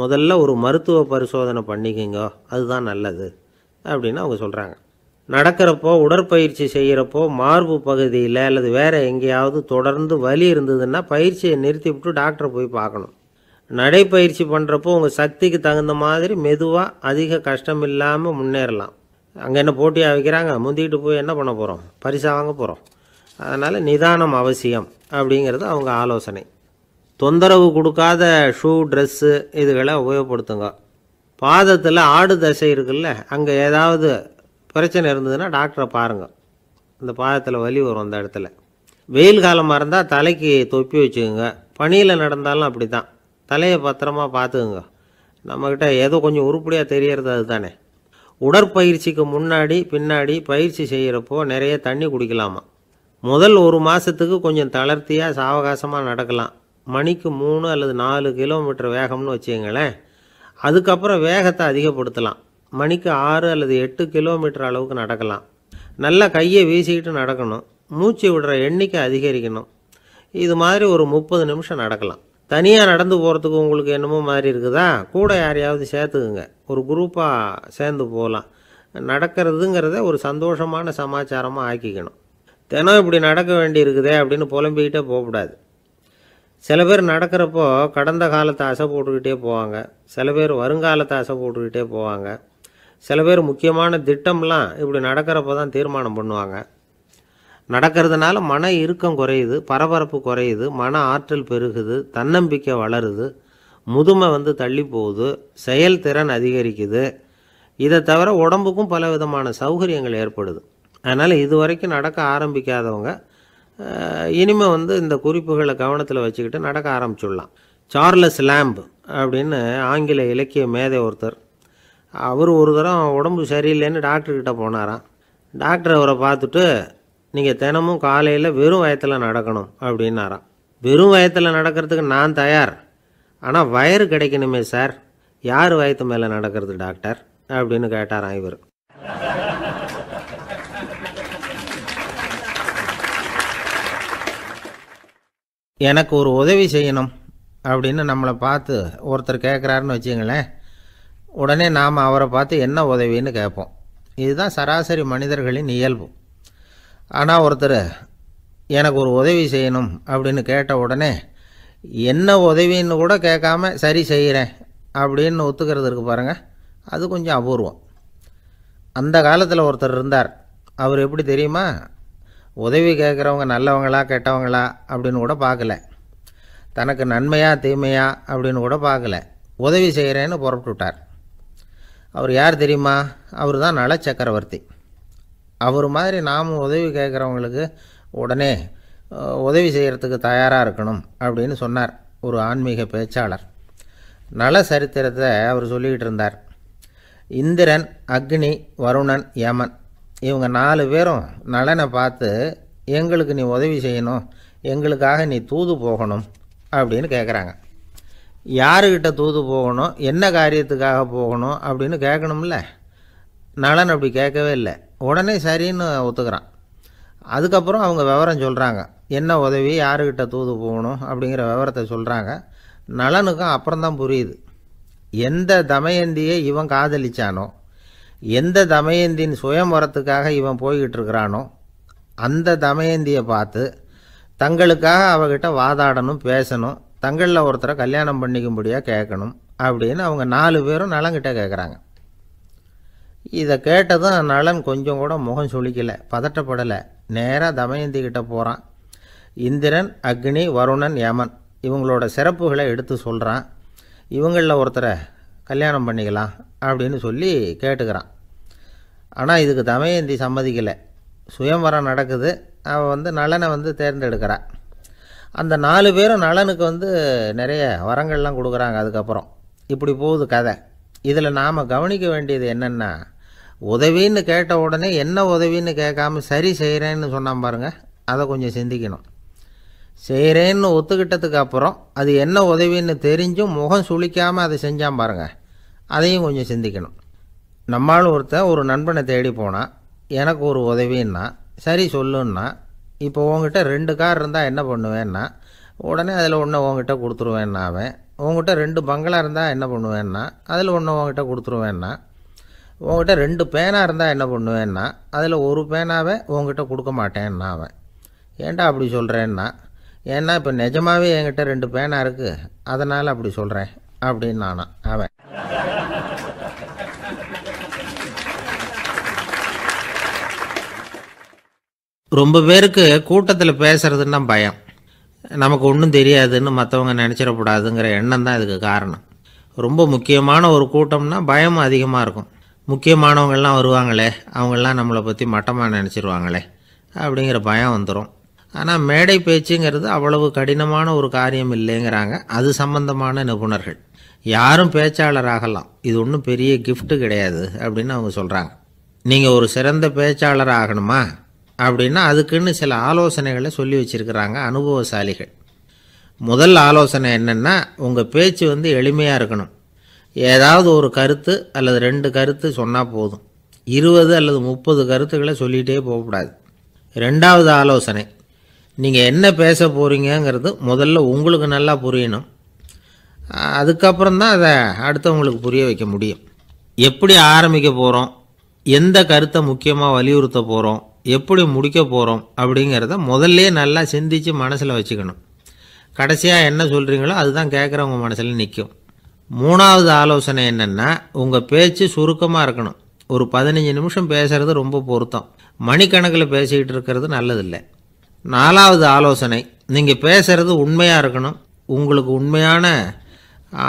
முதல்ல ஒரு மருத்துவ பரிசோதனை பண்ணிக்கோங்க அதுதான் நல்லது அப்படின்னு அவங்க சொல்கிறாங்க நடக்கிறப்போ உடற்பயிற்சி செய்கிறப்போ மார்பு பகுதியில் அல்லது வேறு எங்கேயாவது தொடர்ந்து வலி இருந்ததுன்னா பயிற்சியை நிறுத்தி விட்டு டாக்டரை போய் பார்க்கணும் நடைப்பயிற்சி பண்ணுறப்போ உங்கள் சக்திக்கு தகுந்த மாதிரி மெதுவாக அதிக கஷ்டம் இல்லாமல் முன்னேறலாம் அங்கே என்ன போட்டியாக வைக்கிறாங்க முந்திக்கிட்டு போய் என்ன பண்ண போகிறோம் பரிசாக வாங்க போகிறோம் அதனால் நிதானம் அவசியம் அப்படிங்கிறது அவங்க ஆலோசனை தொந்தரவு கொடுக்காத ஷூ ட்ரெஸ்ஸு இதுகளை உபயோகப்படுத்துங்க பாதத்தில் ஆடு தசை இருக்குல்ல அங்கே ஏதாவது பிரச்சனை இருந்ததுன்னா டாக்டரை பாருங்கள் இந்த பாதத்தில் வலி வரும் அந்த இடத்துல வெயில் காலமாக இருந்தால் தலைக்கு தொப்பி வச்சுக்கோங்க பனியில் நடந்தாலும் அப்படி தான் தலையை பத்திரமா பார்த்துக்குங்க நம்மக்கிட்ட ஏதோ கொஞ்சம் உருப்படியாக தெரியறது அது தானே உடற்பயிற்சிக்கு முன்னாடி பின்னாடி பயிற்சி செய்கிறப்போ நிறைய தண்ணி குடிக்கலாமா முதல் ஒரு மாதத்துக்கு கொஞ்சம் தளர்த்தியாக சாவகாசமாக நடக்கலாம் மணிக்கு மூணு அல்லது நாலு கிலோமீட்டர் வேகம்னு வச்சுக்கங்களேன் அதுக்கப்புறம் வேகத்தை அதிகப்படுத்தலாம் மணிக்கு ஆறு அல்லது எட்டு கிலோமீட்டர் அளவுக்கு நடக்கலாம் நல்லா கையை வீசிக்கிட்டு நடக்கணும் மூச்சு விடுற எண்ணிக்கை அதிகரிக்கணும் இது மாதிரி ஒரு முப்பது நிமிஷம் நடக்கலாம் தனியாக நடந்து போகிறதுக்கு உங்களுக்கு என்னமோ மாதிரி இருக்குதா கூட யாரையாவது சேர்த்துக்குங்க ஒரு குரூப்பாக சேர்ந்து போகலாம் நடக்கிறதுங்கிறத ஒரு சந்தோஷமான சமாச்சாரமாக ஆக்கிக்கணும் தினம் இப்படி நடக்க வேண்டி இருக்குதே அப்படின்னு புலம்பிக்கிட்டே போகக்கூடாது சில பேர் நடக்கிறப்போ கடந்த காலத்தை அசை போட்டுக்கிட்டே போவாங்க சில பேர் வருங்காலத்தை அசை போட்டுக்கிட்டே போவாங்க சில பேர் முக்கியமான திட்டம்லாம் இப்படி நடக்கிறப்ப தான் தீர்மானம் பண்ணுவாங்க நடக்கிறதுனால மன இறுக்கம் குறையுது பரபரப்பு குறையுது மன ஆற்றல் பெருகுது தன்னம்பிக்கை வளருது முதுமை வந்து தள்ளி போகுது செயல்திறன் அதிகரிக்குது இதை தவிர உடம்புக்கும் பல விதமான சௌகரியங்கள் ஏற்படுது அதனால் இது வரைக்கும் நடக்க ஆரம்பிக்காதவங்க இனிமேல் வந்து இந்த குறிப்புகளை கவனத்தில் வச்சுக்கிட்டு நடக்க ஆரம்பிச்சுடலாம் சார்லஸ் லேம்ப் அப்படின்னு ஆங்கில இலக்கிய மேதை ஒருத்தர் அவர் ஒரு தரம் உடம்பு சரியில்லைன்னு டாக்டர்கிட்ட போனாராம் டாக்டர் அவரை பார்த்துட்டு நீங்கள் தினமும் காலையில் வெறும் வயத்தில் நடக்கணும் அப்படின்னாராம் வெறும் வயத்தில் நடக்கிறதுக்கு நான் தயார் ஆனால் வயறு கிடைக்கணுமே சார் யார் வயத்து மேலே நடக்கிறது டாக்டர் அப்படின்னு கேட்டாராம் இவர் எனக்கு ஒரு உதவி செய்யணும் அப்படின்னு நம்மளை பார்த்து ஒருத்தர் கேட்குறாருன்னு வச்சுங்களேன் உடனே நாம் அவரை பார்த்து என்ன உதவின்னு கேட்போம் இதுதான் சராசரி மனிதர்களின் இயல்பு ஆனால் ஒருத்தர் எனக்கு ஒரு உதவி செய்யணும் அப்படின்னு கேட்ட உடனே என்ன உதவின்னு கூட கேட்காம சரி செய்கிறேன் அப்படின்னு ஒத்துக்கிறது இருக்கு பாருங்கள் அது கொஞ்சம் அபூர்வம் அந்த காலத்தில் ஒருத்தர் இருந்தார் அவர் எப்படி தெரியுமா உதவி கேட்குறவங்க நல்லவங்களா கெட்டவங்களா அப்படின்னு கூட பார்க்கல தனக்கு நன்மையா தீமையா அப்படின்னு கூட பார்க்கல உதவி செய்கிறேன்னு புறப்பட்டு விட்டார் அவர் யார் தெரியுமா அவர் தான் நல சக்கரவர்த்தி அவர் மாதிரி நாம் உதவி கேட்குறவங்களுக்கு உடனே உதவி செய்கிறதுக்கு தயாராக இருக்கணும் அப்படின்னு சொன்னார் ஒரு ஆன்மீக பேச்சாளர் நல சரித்திரத்தை அவர் சொல்லிக்கிட்டு இருந்தார் இந்திரன் அக்னி வருணன் யமன் இவங்க நாலு பேரும் நலனை பார்த்து எங்களுக்கு நீ உதவி செய்யணும் எங்களுக்காக நீ தூது போகணும் அப்படின்னு கேட்குறாங்க யாருக்கிட்ட தூது போகணும் என்ன காரியத்துக்காக போகணும் அப்படின்னு கேட்கணும்ல நலன் அப்படி கேட்கவே இல்லை உடனே சரின்னு ஒத்துக்கிறான் அதுக்கப்புறம் அவங்க விவரம் சொல்கிறாங்க என்ன உதவி யாருக்கிட்ட தூது போகணும் அப்படிங்கிற விவரத்தை சொல்கிறாங்க நலனுக்கும் அப்புறம்தான் புரியுது எந்த தமயந்தியை இவன் காதலிச்சானோ எந்த தமயந்தியின் சுயம்பரத்துக்காக இவன் போய்கிட்டு இருக்கிறானோ அந்த தமயந்தியை பார்த்து தங்களுக்காக அவகிட்ட வாதாடணும் பேசணும் தங்களில் ஒருத்தரை கல்யாணம் பண்ணிக்கும்படியாக கேட்கணும் அப்படின்னு அவங்க நாலு பேரும் நலங்கிட்ட கேட்குறாங்க இதை கேட்டதும் நலன் கொஞ்சம் கூட முகம் சுழிக்கலை பதட்டப்படலை நேராக தமயந்தி கிட்டே போகிறான் இந்திரன் அக்னி வருணன் யமன் இவங்களோட சிறப்புகளை எடுத்து சொல்கிறான் இவங்களில் ஒருத்தரை கல்யாணம் பண்ணிக்கலாம் அப்படின்னு சொல்லி கேட்டுக்கிறான் ஆனால் இதுக்கு தமயந்தி சம்மதிக்கலை சுயம் வர நடக்குது அவள் வந்து நலனை வந்து தேர்ந்தெடுக்கிறான் அந்த நாலு பேரும் நலனுக்கு வந்து நிறைய வரங்கள்லாம் கொடுக்குறாங்க அதுக்கப்புறம் இப்படி போகுது கதை இதில் நாம் கவனிக்க வேண்டியது என்னென்னா உதவின்னு கேட்ட உடனே என்ன உதவின்னு கேட்காம சரி செய்கிறேன்னு சொன்னான் பாருங்கள் அதை கொஞ்சம் சிந்திக்கணும் செய்கிறேன்னு ஒத்துக்கிட்டதுக்கு அப்புறம் அது என்ன உதவின்னு தெரிஞ்சும் முகம் சுழிக்காமல் அதை செஞ்சால் பாருங்கள் அதையும் கொஞ்சம் சிந்திக்கணும் நம்மால் ஒருத்தன் ஒரு நண்பனை தேடி போனால் எனக்கு ஒரு உதவின்னா சரி சொல்லுன்னா இப்போ உங்ககிட்ட ரெண்டு கார் இருந்தால் என்ன பண்ணுவேன்னா உடனே அதில் ஒன்று உங்ககிட்ட கொடுத்துருவேன்னா அவன் உங்ககிட்ட ரெண்டு பங்களா இருந்தால் என்ன பண்ணுவேன்னா அதில் ஒன்று உங்ககிட்ட கொடுத்துருவேன்னா உங்ககிட்ட ரெண்டு பேனா இருந்தால் என்ன பண்ணுவேன்னா அதில் ஒரு பேனாவை உங்ககிட்ட கொடுக்க மாட்டேன்னா அவன் ஏன்டா அப்படி சொல்கிறேன்னா ஏன்னா இப்போ நிஜமாகவே என்கிட்ட ரெண்டு பேனா இருக்குது அதனால் அப்படி சொல்கிறேன் அப்படின்னு நானா அவன் ரொம்ப பேருக்கு கூட்டத்தில் பேசுறதுன்னா பயம் நமக்கு ஒன்றும் தெரியாதுன்னு மற்றவங்க நினச்சிடக்கூடாதுங்கிற எண்ணம் தான் இதுக்கு காரணம் ரொம்ப முக்கியமான ஒரு கூட்டம்னா பயமும் அதிகமாக இருக்கும் முக்கியமானவங்கள்லாம் வருவாங்களே அவங்களாம் நம்மளை பற்றி மட்டமாக நினச்சிருவாங்களே அப்படிங்கிற பயம் வந்துடும் ஆனால் மேடை பேச்சுங்கிறது அவ்வளவு கடினமான ஒரு காரியம் இல்லைங்கிறாங்க அது சம்பந்தமான நிபுணர்கள் யாரும் பேச்சாளர் ஆகலாம் இது ஒன்றும் பெரிய கிஃப்ட்டு கிடையாது அப்படின்னு அவங்க சொல்கிறாங்க நீங்கள் ஒரு சிறந்த பேச்சாளர் ஆகணுமா அப்படின்னா அதுக்குன்னு சில ஆலோசனைகளை சொல்லி வச்சுருக்கிறாங்க அனுபவசாலிகள் முதல் ஆலோசனை என்னென்னா உங்கள் பேச்சு வந்து எளிமையாக இருக்கணும் ஏதாவது ஒரு கருத்து அல்லது ரெண்டு கருத்து சொன்னால் போதும் இருபது அல்லது முப்பது கருத்துக்களை சொல்லிகிட்டே போகக்கூடாது ரெண்டாவது ஆலோசனை நீங்கள் என்ன பேச போகிறீங்கிறது முதல்ல உங்களுக்கு நல்லா புரியணும் அதுக்கப்புறம்தான் அதை அடுத்தவங்களுக்கு புரிய வைக்க முடியும் எப்படி ஆரம்பிக்க போகிறோம் எந்த கருத்தை முக்கியமாக வலியுறுத்த போகிறோம் எப்படி முடிக்க போகிறோம் அப்படிங்கிறத முதல்ல நல்லா சிந்தித்து மனசில் வச்சுக்கணும் கடைசியாக என்ன சொல்கிறீங்களோ அதுதான் கேட்குறவங்க மனசில் நிற்கும் மூணாவது ஆலோசனை என்னென்னா உங்கள் பேச்சு சுருக்கமாக இருக்கணும் ஒரு பதினஞ்சு நிமிஷம் பேசுகிறது ரொம்ப பொருத்தம் மணிக்கணக்கில் பேசிக்கிட்டு இருக்கிறது நல்லதில்லை நாலாவது ஆலோசனை நீங்கள் பேசுகிறது உண்மையாக இருக்கணும் உங்களுக்கு உண்மையான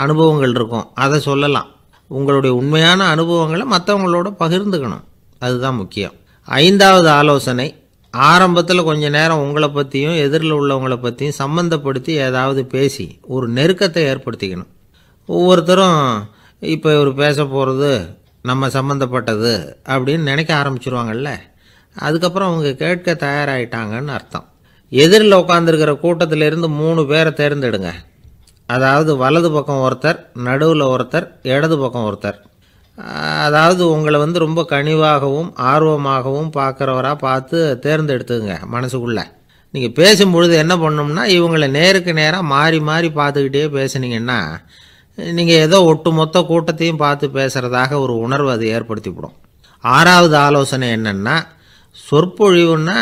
அனுபவங்கள் இருக்கும் அதை சொல்லலாம் உங்களுடைய உண்மையான அனுபவங்களை மற்றவங்களோட பகிர்ந்துக்கணும் அதுதான் முக்கியம் ஐந்தாவது ஆலோசனை ஆரம்பத்தில் கொஞ்ச நேரம் உங்களை பற்றியும் எதிரில் உள்ளவங்களை பற்றியும் சம்மந்தப்படுத்தி ஏதாவது பேசி ஒரு நெருக்கத்தை ஏற்படுத்திக்கணும் ஒவ்வொருத்தரும் இப்போ இவர் பேச போகிறது நம்ம சம்மந்தப்பட்டது அப்படின்னு நினைக்க ஆரம்பிச்சிருவாங்கல்ல அதுக்கப்புறம் அவங்க கேட்க தயாராகிட்டாங்கன்னு அர்த்தம் எதிரில் உட்காந்துருக்கிற கூட்டத்திலேருந்து மூணு பேரை தேர்ந்தெடுங்க அதாவது வலது பக்கம் ஒருத்தர் நடுவில் ஒருத்தர் இடது பக்கம் ஒருத்தர் அதாவது உங்களை வந்து ரொம்ப கனிவாகவும் ஆர்வமாகவும் பார்க்குறவராக பார்த்து தேர்ந்தெடுத்துங்க மனசுக்குள்ளே நீங்கள் பேசும்பொழுது என்ன பண்ணோம்னா இவங்களை நேருக்கு நேராக மாறி மாறி பார்த்துக்கிட்டே பேசுனீங்கன்னா நீங்கள் ஏதோ ஒட்டுமொத்த கூட்டத்தையும் பார்த்து பேசுகிறதாக ஒரு உணர்வு அது ஏற்படுத்திவிடும் ஆறாவது ஆலோசனை என்னென்னா சொற்பொழிவுன்னா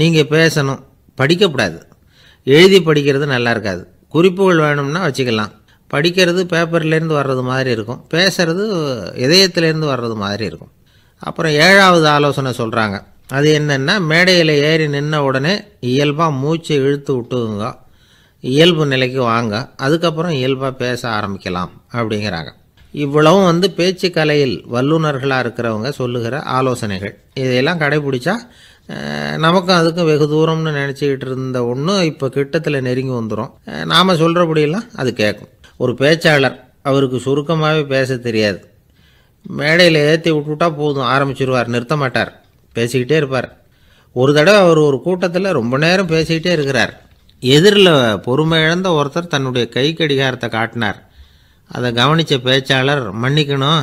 நீங்கள் பேசணும் படிக்கக்கூடாது எழுதி படிக்கிறது நல்லா இருக்காது குறிப்புகள் வேணும்னா வச்சுக்கலாம் படிக்கிறது பேப்பர்லேருந்து வர்றது மாதிரி இருக்கும் பேசுகிறது இதயத்துலேருந்து வர்றது மாதிரி இருக்கும் அப்புறம் ஏழாவது ஆலோசனை சொல்கிறாங்க அது என்னென்னா மேடையில் ஏறி நின்ன உடனே இயல்பாக மூச்சை இழுத்து விட்டுங்க இயல்பு நிலைக்கு வாங்க அதுக்கப்புறம் இயல்பாக பேச ஆரம்பிக்கலாம் அப்படிங்கிறாங்க இவ்வளவும் வந்து பேச்சு கலையில் வல்லுநர்களாக இருக்கிறவங்க சொல்லுகிற ஆலோசனைகள் இதையெல்லாம் கடைபிடிச்சா நமக்கும் அதுக்கும் வெகு தூரம்னு நினச்சிக்கிட்டு இருந்த ஒன்று இப்போ கிட்டத்தில் நெருங்கி வந்துடும் நாம் சொல்கிறபடியெல்லாம் அது கேட்கும் ஒரு பேச்சாளர் அவருக்கு சுருக்கமாகவே பேச தெரியாது மேடையில் ஏற்றி விட்டுவிட்டால் போதும் ஆரம்பிச்சிருவார் நிறுத்த மாட்டார் பேசிக்கிட்டே இருப்பார் ஒரு தடவை அவர் ஒரு கூட்டத்தில் ரொம்ப நேரம் பேசிக்கிட்டே இருக்கிறார் எதிரில் பொறுமை இழந்த ஒருத்தர் தன்னுடைய கை கடிகாரத்தை காட்டினார் அதை கவனித்த பேச்சாளர் மன்னிக்கணும்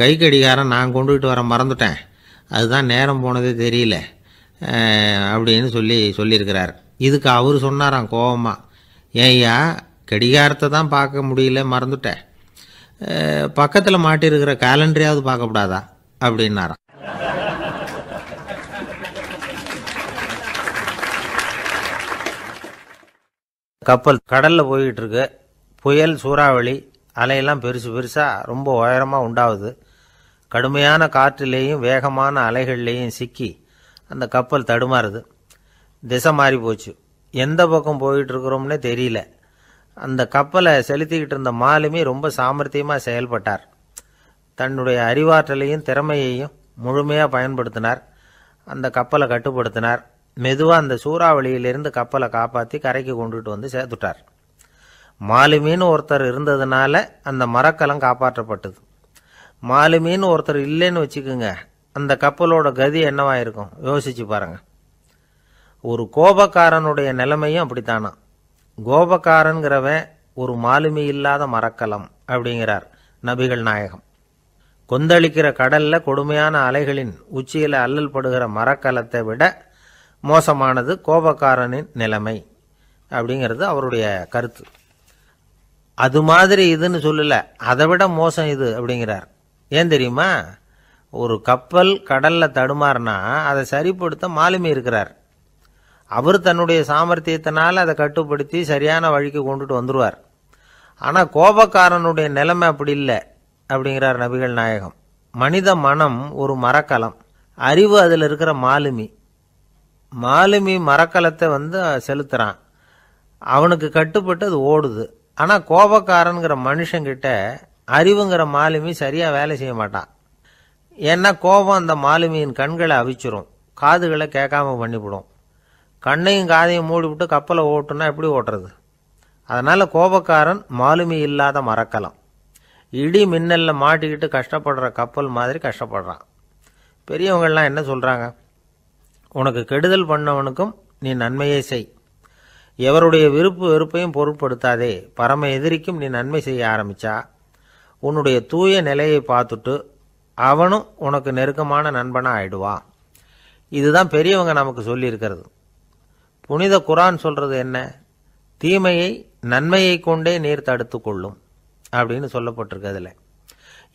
கை கடிகாரம் நான் கொண்டுகிட்டு வர மறந்துட்டேன் அதுதான் நேரம் போனதே தெரியல அப்படின்னு சொல்லி சொல்லியிருக்கிறார் இதுக்கு அவர் சொன்னாராம் கோபமாக ஏன்யா கடிகாரத்தை தான் பார்க்க முடியல மறந்துட்டேன் பக்கத்தில் மாட்டிருக்கிற கேலண்டரையாவது பார்க்கக்கூடாதா அப்படின்னாராம் கப்பல் கடலில் போயிட்டுருக்கு புயல் சூறாவளி அலையெல்லாம் பெருசு பெருசாக ரொம்ப உயரமாக உண்டாகுது கடுமையான காற்றுலேயும் வேகமான அலைகள்லேயும் சிக்கி அந்த கப்பல் தடுமாறுது திசை மாறி போச்சு எந்த பக்கம் போயிட்டுருக்குறோம்னே இருக்கிறோம்னே தெரியல அந்த கப்பலை செலுத்திக்கிட்டு இருந்த மாலுமி ரொம்ப சாமர்த்தியமாக செயல்பட்டார் தன்னுடைய அறிவாற்றலையும் திறமையையும் முழுமையாக பயன்படுத்தினார் அந்த கப்பலை கட்டுப்படுத்தினார் மெதுவாக அந்த சூறாவளியிலிருந்து கப்பலை காப்பாற்றி கரைக்கு கொண்டுட்டு வந்து சேர்த்துட்டார் மாலுமின்னு ஒருத்தர் இருந்ததுனால அந்த மரக்கலம் காப்பாற்றப்பட்டது மாலுமின்னு ஒருத்தர் இல்லைன்னு வச்சுக்கோங்க அந்த கப்பலோட கதி என்னவாக இருக்கும் யோசிச்சு பாருங்க ஒரு கோபக்காரனுடைய நிலைமையும் அப்படித்தானா கோபக்காரன்கிறவன் ஒரு மாலுமி இல்லாத மரக்கலம் அப்படிங்கிறார் நபிகள் நாயகம் கொந்தளிக்கிற கடல்ல கொடுமையான அலைகளின் உச்சியில அல்லல் படுகிற மரக்கலத்தை விட மோசமானது கோபக்காரனின் நிலைமை அப்படிங்கிறது அவருடைய கருத்து அது மாதிரி இதுன்னு சொல்லலை அதை விட மோசம் இது அப்படிங்கிறார் ஏன் தெரியுமா ஒரு கப்பல் கடல்ல தடுமாறினா அதை சரிப்படுத்த மாலுமி இருக்கிறார் அவர் தன்னுடைய சாமர்த்தியத்தினால் அதை கட்டுப்படுத்தி சரியான வழிக்கு கொண்டுட்டு வந்துடுவார் ஆனால் கோபக்காரனுடைய நிலைமை அப்படி இல்லை அப்படிங்கிறார் நபிகள் நாயகம் மனித மனம் ஒரு மரக்கலம் அறிவு அதில் இருக்கிற மாலுமி மாலுமி மரக்கலத்தை வந்து செலுத்துகிறான் அவனுக்கு கட்டுப்பட்டு அது ஓடுது ஆனால் கோபக்காரனுங்கிற மனுஷங்கிட்ட அறிவுங்கிற மாலுமி சரியாக வேலை செய்ய மாட்டான் ஏன்னா கோபம் அந்த மாலுமியின் கண்களை அவிச்சிரும் காதுகளை கேட்காம பண்ணிவிடும் கண்ணையும் காதையும் மூடிவிட்டு கப்பலை ஓட்டுனா எப்படி ஓட்டுறது அதனால் கோபக்காரன் மாலுமி இல்லாத மறக்கலாம் இடி மின்னலில் மாட்டிக்கிட்டு கஷ்டப்படுற கப்பல் மாதிரி கஷ்டப்படுறான் பெரியவங்கள்லாம் என்ன சொல்கிறாங்க உனக்கு கெடுதல் பண்ணவனுக்கும் நீ நன்மையே செய் எவருடைய விருப்பு வெறுப்பையும் பொருட்படுத்தாதே பரம எதிரிக்கும் நீ நன்மை செய்ய ஆரம்பித்தா உன்னுடைய தூய நிலையை பார்த்துட்டு அவனும் உனக்கு நெருக்கமான நண்பனாக ஆயிடுவான் இதுதான் பெரியவங்க நமக்கு சொல்லியிருக்கிறது புனித குரான் சொல்றது என்ன தீமையை நன்மையை கொண்டே நீர் தடுத்து கொள்ளும் அப்படின்னு சொல்லப்பட்டிருக்கு அதில்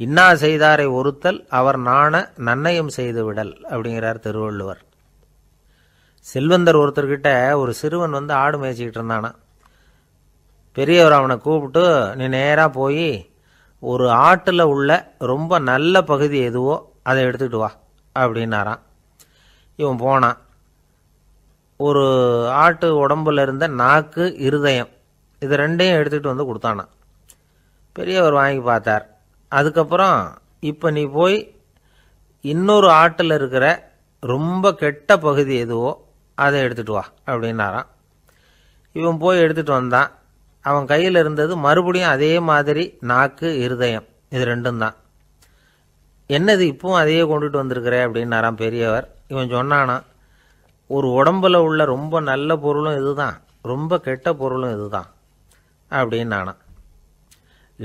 இன்னா செய்தாரை ஒருத்தல் அவர் நாண நன்னயம் செய்து விடல் அப்படிங்கிறார் திருவள்ளுவர் செல்வந்தர் ஒருத்தர்கிட்ட ஒரு சிறுவன் வந்து ஆடு மேய்ச்சிக்கிட்டு இருந்தானா பெரியவர் அவனை கூப்பிட்டு நீ நேராக போய் ஒரு ஆட்டில் உள்ள ரொம்ப நல்ல பகுதி எதுவோ அதை எடுத்துக்கிட்டு வா அப்படின்னாரான் இவன் போனான் ஒரு ஆட்டு உடம்புல இருந்த நாக்கு இருதயம் இது ரெண்டையும் எடுத்துகிட்டு வந்து கொடுத்தானா பெரியவர் வாங்கி பார்த்தார் அதுக்கப்புறம் இப்போ நீ போய் இன்னொரு ஆட்டில் இருக்கிற ரொம்ப கெட்ட பகுதி எதுவோ அதை எடுத்துகிட்டு வா அப்படின்னாராம் இவன் போய் எடுத்துகிட்டு வந்தான் அவன் கையில் இருந்தது மறுபடியும் அதே மாதிரி நாக்கு இருதயம் இது ரெண்டும் தான் என்னது இப்பவும் அதையே கொண்டுட்டு வந்திருக்கிற அப்படின்னாராம் பெரியவர் இவன் சொன்னானா ஒரு உடம்புல உள்ள ரொம்ப நல்ல பொருளும் இதுதான் ரொம்ப கெட்ட பொருளும் இதுதான் அப்படின்னு நானா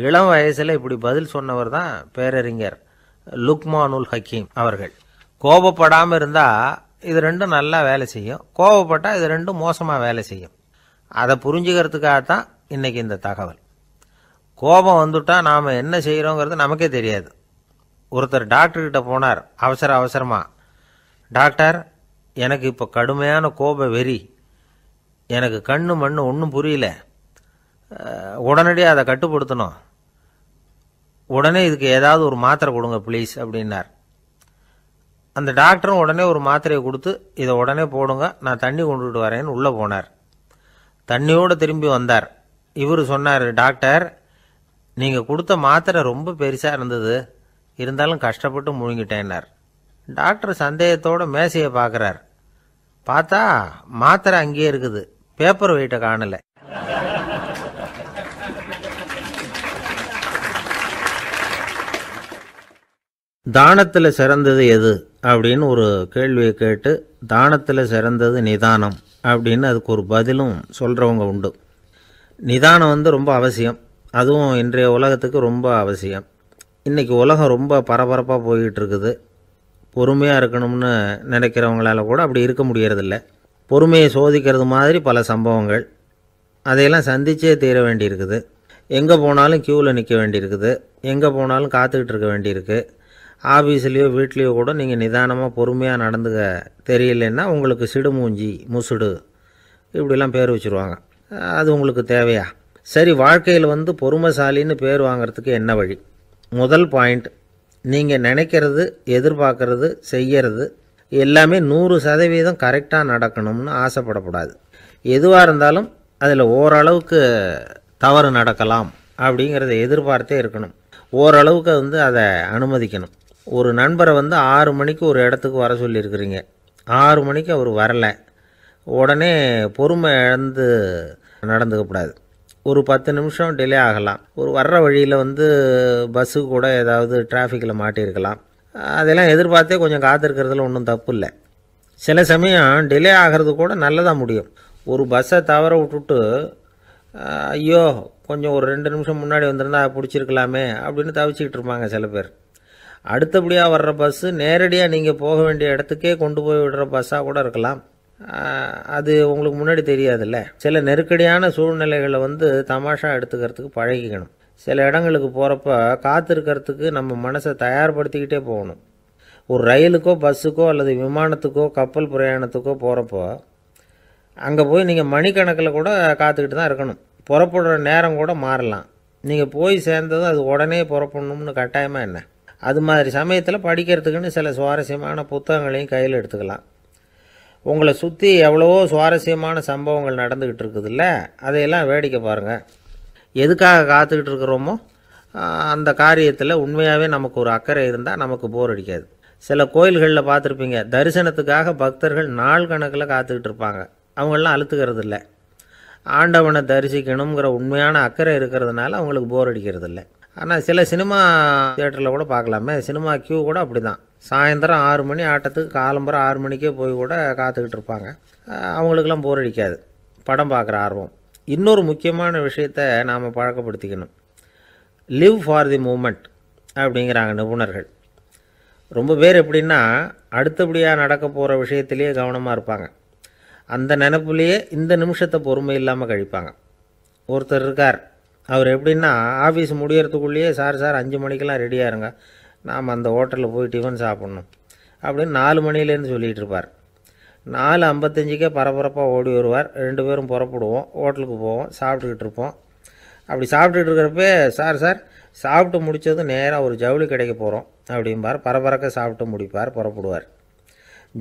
இளம் வயசில் இப்படி பதில் சொன்னவர் தான் பேரறிஞர் லுக்மானுல் ஹக்கீம் அவர்கள் கோபப்படாமல் இருந்தால் இது ரெண்டும் நல்லா வேலை செய்யும் கோபப்பட்டால் இது ரெண்டும் மோசமாக வேலை செய்யும் அதை புரிஞ்சுக்கிறதுக்காக தான் இன்றைக்கி இந்த தகவல் கோபம் வந்துட்டால் நாம் என்ன செய்கிறோங்கிறது நமக்கே தெரியாது ஒருத்தர் டாக்டர்கிட்ட போனார் அவசர அவசரமாக டாக்டர் எனக்கு இப்போ கடுமையான கோப வெறி எனக்கு கண்ணு மண்ணு ஒன்றும் புரியல உடனடியாக அதை கட்டுப்படுத்தணும் உடனே இதுக்கு ஏதாவது ஒரு மாத்திரை கொடுங்க ப்ளீஸ் அப்படின்னார் அந்த டாக்டரும் உடனே ஒரு மாத்திரையை கொடுத்து இதை உடனே போடுங்க நான் தண்ணி கொண்டுட்டு வரேன்னு உள்ளே போனார் தண்ணியோடு திரும்பி வந்தார் இவர் சொன்னார் டாக்டர் நீங்கள் கொடுத்த மாத்திரை ரொம்ப பெருசாக இருந்தது இருந்தாலும் கஷ்டப்பட்டு முழுங்கிட்டேன்னார் டாக்டர் சந்தேகத்தோடு மேசையை பார்க்குறார் பார்த்தா மாத்திரை அங்கேயே இருக்குது பேப்பர் வெயிட்ட காணலை தானத்தில் சிறந்தது எது அப்படின்னு ஒரு கேள்வியை கேட்டு தானத்தில் சிறந்தது நிதானம் அப்படின்னு அதுக்கு ஒரு பதிலும் சொல்கிறவங்க உண்டு நிதானம் வந்து ரொம்ப அவசியம் அதுவும் இன்றைய உலகத்துக்கு ரொம்ப அவசியம் இன்றைக்கி உலகம் ரொம்ப பரபரப்பாக போய்கிட்டு இருக்குது பொறுமையாக இருக்கணும்னு நினைக்கிறவங்களால கூட அப்படி இருக்க முடியறதில்ல பொறுமையை சோதிக்கிறது மாதிரி பல சம்பவங்கள் அதையெல்லாம் சந்தித்தே தீர வேண்டியிருக்குது எங்கே போனாலும் க்யூவில் நிற்க வேண்டியிருக்குது எங்கே போனாலும் காத்துக்கிட்டு இருக்க வேண்டியிருக்கு ஆஃபீஸ்லேயோ வீட்லேயோ கூட நீங்கள் நிதானமாக பொறுமையாக நடந்துக்க தெரியலன்னா உங்களுக்கு சிடுமூஞ்சி முசுடு இப்படிலாம் பேர் வச்சுருவாங்க அது உங்களுக்கு தேவையா சரி வாழ்க்கையில் வந்து பொறுமைசாலின்னு பேர் வாங்கிறதுக்கு என்ன வழி முதல் பாயிண்ட் நீங்கள் நினைக்கிறது எதிர்பார்க்கறது செய்யறது எல்லாமே நூறு சதவீதம் கரெக்டாக நடக்கணும்னு ஆசைப்படக்கூடாது எதுவாக இருந்தாலும் அதில் ஓரளவுக்கு தவறு நடக்கலாம் அப்படிங்கிறத எதிர்பார்த்தே இருக்கணும் ஓரளவுக்கு வந்து அதை அனுமதிக்கணும் ஒரு நண்பரை வந்து ஆறு மணிக்கு ஒரு இடத்துக்கு வர சொல்லியிருக்கிறீங்க ஆறு மணிக்கு அவர் வரலை உடனே பொறுமை இழந்து நடந்துக்கக்கூடாது ஒரு பத்து நிமிஷம் டிலே ஆகலாம் ஒரு வர்ற வழியில் வந்து பஸ்ஸு கூட ஏதாவது டிராஃபிக்கில் மாட்டியிருக்கலாம் அதெல்லாம் எதிர்பார்த்தே கொஞ்சம் காத்திருக்கிறதுல ஒன்றும் தப்பு இல்லை சில சமயம் டிலே ஆகிறது கூட நல்லதாக முடியும் ஒரு பஸ்ஸை தவற விட்டுட்டு ஐயோ கொஞ்சம் ஒரு ரெண்டு நிமிஷம் முன்னாடி வந்திருந்தா பிடிச்சிருக்கலாமே அப்படின்னு தவிச்சிக்கிட்டு இருப்பாங்க சில பேர் அடுத்தபடியாக வர்ற பஸ்ஸு நேரடியாக நீங்கள் போக வேண்டிய இடத்துக்கே கொண்டு போய் விடுற பஸ்ஸாக கூட இருக்கலாம் அது உங்களுக்கு முன்னாடி தெரியாதுல்ல சில நெருக்கடியான சூழ்நிலைகளை வந்து தமாஷா எடுத்துக்கிறதுக்கு பழகிக்கணும் சில இடங்களுக்கு போகிறப்ப காத்திருக்கிறதுக்கு நம்ம மனசை தயார்படுத்திக்கிட்டே போகணும் ஒரு ரயிலுக்கோ பஸ்ஸுக்கோ அல்லது விமானத்துக்கோ கப்பல் பிரயாணத்துக்கோ போகிறப்போ அங்கே போய் நீங்கள் மணிக்கணக்கில் கூட காத்துக்கிட்டு தான் இருக்கணும் புறப்படுற நேரம் கூட மாறலாம் நீங்கள் போய் சேர்ந்ததும் அது உடனே புறப்படணும்னு கட்டாயமாக என்ன அது மாதிரி சமயத்தில் படிக்கிறதுக்குன்னு சில சுவாரஸ்யமான புத்தகங்களையும் கையில் எடுத்துக்கலாம் உங்களை சுற்றி எவ்வளவோ சுவாரஸ்யமான சம்பவங்கள் நடந்துக்கிட்டு இருக்குதுல்ல அதையெல்லாம் வேடிக்கை பாருங்கள் எதுக்காக காத்துக்கிட்டு இருக்கிறோமோ அந்த காரியத்தில் உண்மையாகவே நமக்கு ஒரு அக்கறை இருந்தால் நமக்கு போர் அடிக்காது சில கோயில்களில் பார்த்துருப்பீங்க தரிசனத்துக்காக பக்தர்கள் நாள் கணக்கில் காத்துக்கிட்டு இருப்பாங்க அவங்களாம் அழுத்துக்கிறது இல்லை ஆண்டவனை தரிசிக்கணுங்கிற உண்மையான அக்கறை இருக்கிறதுனால அவங்களுக்கு போர் அடிக்கிறது இல்லை ஆனால் சில சினிமா தேட்டரில் கூட பார்க்கலாமே சினிமா கியூ கூட அப்படி தான் சாயந்தரம் ஆறு மணி ஆட்டத்துக்கு காலம்பரம் ஆறு மணிக்கே போய் கூட காத்துக்கிட்டு இருப்பாங்க அவங்களுக்கெல்லாம் போர் அடிக்காது படம் பார்க்குற ஆர்வம் இன்னொரு முக்கியமான விஷயத்தை நாம் பழக்கப்படுத்திக்கணும் லிவ் ஃபார் தி மூமெண்ட் அப்படிங்கிறாங்க நிபுணர்கள் ரொம்ப பேர் எப்படின்னா அடுத்தபடியாக நடக்க போகிற விஷயத்திலேயே கவனமாக இருப்பாங்க அந்த நினப்புலேயே இந்த நிமிஷத்தை பொறுமை இல்லாமல் கழிப்பாங்க ஒருத்தர் இருக்கார் அவர் எப்படின்னா ஆஃபீஸ் முடியறதுக்குள்ளேயே சார் சார் அஞ்சு மணிக்கெல்லாம் ரெடியாக இருங்க நாம் அந்த ஹோட்டலில் போய் டிஃபன் சாப்பிட்ணும் அப்படின்னு நாலு மணிலேருந்து சொல்லிகிட்டு இருப்பார் நாலு ஐம்பத்தஞ்சுக்கே பரபரப்பாக ஓடி வருவார் ரெண்டு பேரும் புறப்படுவோம் ஹோட்டலுக்கு போவோம் சாப்பிட்டுக்கிட்டு இருப்போம் அப்படி சாப்பிட்டுட்டு இருக்கிறப்ப சார் சார் சாப்பிட்டு முடித்ததும் நேராக ஒரு ஜவுளி கடைக்கு போகிறோம் அப்படிம்பார் பரபரக்க சாப்பிட்டு முடிப்பார் புறப்படுவார்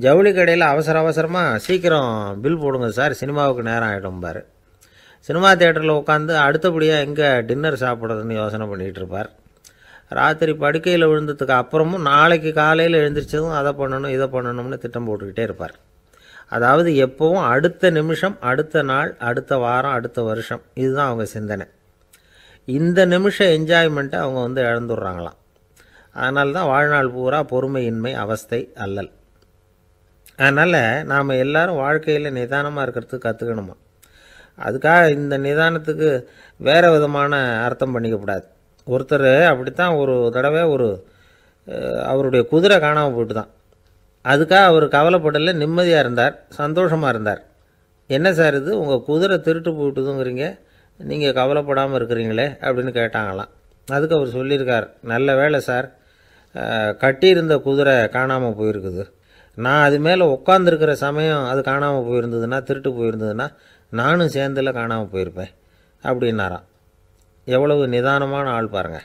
ஜவுளி கடையில் அவசர அவசரமாக சீக்கிரம் பில் போடுங்க சார் சினிமாவுக்கு நேரம் ஆகிடும்பார் சினிமா தேட்டரில் உட்காந்து அடுத்தபடியாக எங்கே டின்னர் சாப்பிட்றதுன்னு யோசனை பண்ணிகிட்டு இருப்பார் ராத்திரி படுக்கையில் விழுந்ததுக்கு அப்புறமும் நாளைக்கு காலையில் எழுந்திரிச்சதும் அதை பண்ணணும் இதை பண்ணணும்னு திட்டம் போட்டுக்கிட்டே இருப்பார் அதாவது எப்போவும் அடுத்த நிமிஷம் அடுத்த நாள் அடுத்த வாரம் அடுத்த வருஷம் இதுதான் அவங்க சிந்தனை இந்த நிமிஷ என்ஜாய்மெண்ட்டை அவங்க வந்து இழந்துடுறாங்களாம் அதனால தான் வாழ்நாள் பூரா பொறுமையின்மை அவஸ்தை அல்லல் அதனால் நாம் எல்லோரும் வாழ்க்கையில் நிதானமாக இருக்கிறதுக்கு கற்றுக்கணுமா அதுக்காக இந்த நிதானத்துக்கு வேறு விதமான அர்த்தம் பண்ணிக்கக்கூடாது ஒருத்தர் அப்படித்தான் ஒரு தடவை ஒரு அவருடைய குதிரை காணாமல் போயிட்டு தான் அதுக்காக அவர் கவலைப்படல நிம்மதியாக இருந்தார் சந்தோஷமாக இருந்தார் என்ன சார் இது உங்கள் குதிரை திருட்டு போயிட்டுதுங்கிறீங்க நீங்கள் கவலைப்படாமல் இருக்கிறீங்களே அப்படின்னு கேட்டாங்களாம் அதுக்கு அவர் சொல்லியிருக்கார் நல்ல வேலை சார் கட்டியிருந்த குதிரை காணாமல் போயிருக்குது நான் அது மேலே உட்காந்துருக்கிற சமயம் அது காணாமல் போயிருந்ததுன்னா திருட்டு போயிருந்ததுன்னா நானும் சேர்ந்தில் காணாமல் போயிருப்பேன் அப்படின்னாராம் எவ்வளவு நிதானமான ஆள் பாருங்கள்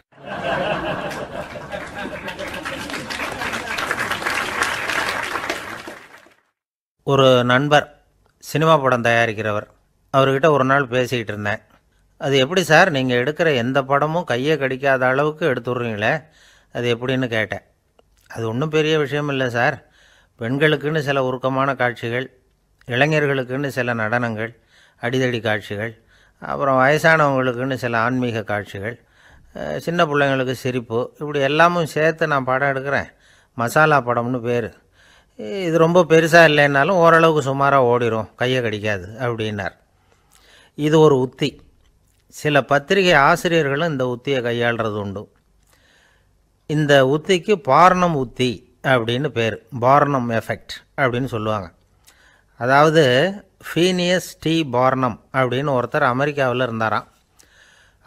ஒரு நண்பர் சினிமா படம் தயாரிக்கிறவர் அவர்கிட்ட ஒரு நாள் பேசிக்கிட்டு இருந்தேன் அது எப்படி சார் நீங்கள் எடுக்கிற எந்த படமும் கையை கடிக்காத அளவுக்கு எடுத்துடுறீங்களே அது எப்படின்னு கேட்டேன் அது ஒன்றும் பெரிய விஷயம் இல்லை சார் பெண்களுக்குன்னு சில உருக்கமான காட்சிகள் இளைஞர்களுக்குன்னு சில நடனங்கள் அடிதடி காட்சிகள் அப்புறம் வயசானவங்களுக்குன்னு சில ஆன்மீக காட்சிகள் சின்ன பிள்ளைங்களுக்கு சிரிப்பு இப்படி எல்லாமும் சேர்த்து நான் படம் எடுக்கிறேன் மசாலா படம்னு பேர் இது ரொம்ப பெருசாக இல்லைன்னாலும் ஓரளவுக்கு சுமாராக ஓடிடும் கையை கடிக்காது அப்படின்னார் இது ஒரு உத்தி சில பத்திரிகை ஆசிரியர்களும் இந்த உத்தியை கையாளுறது உண்டு இந்த உத்திக்கு பாரணம் உத்தி அப்படின்னு பேர் பாரணம் எஃபெக்ட் அப்படின்னு சொல்லுவாங்க அதாவது ஃபீனியஸ் டி பார்னம் அப்படின்னு ஒருத்தர் அமெரிக்காவில் இருந்தாராம்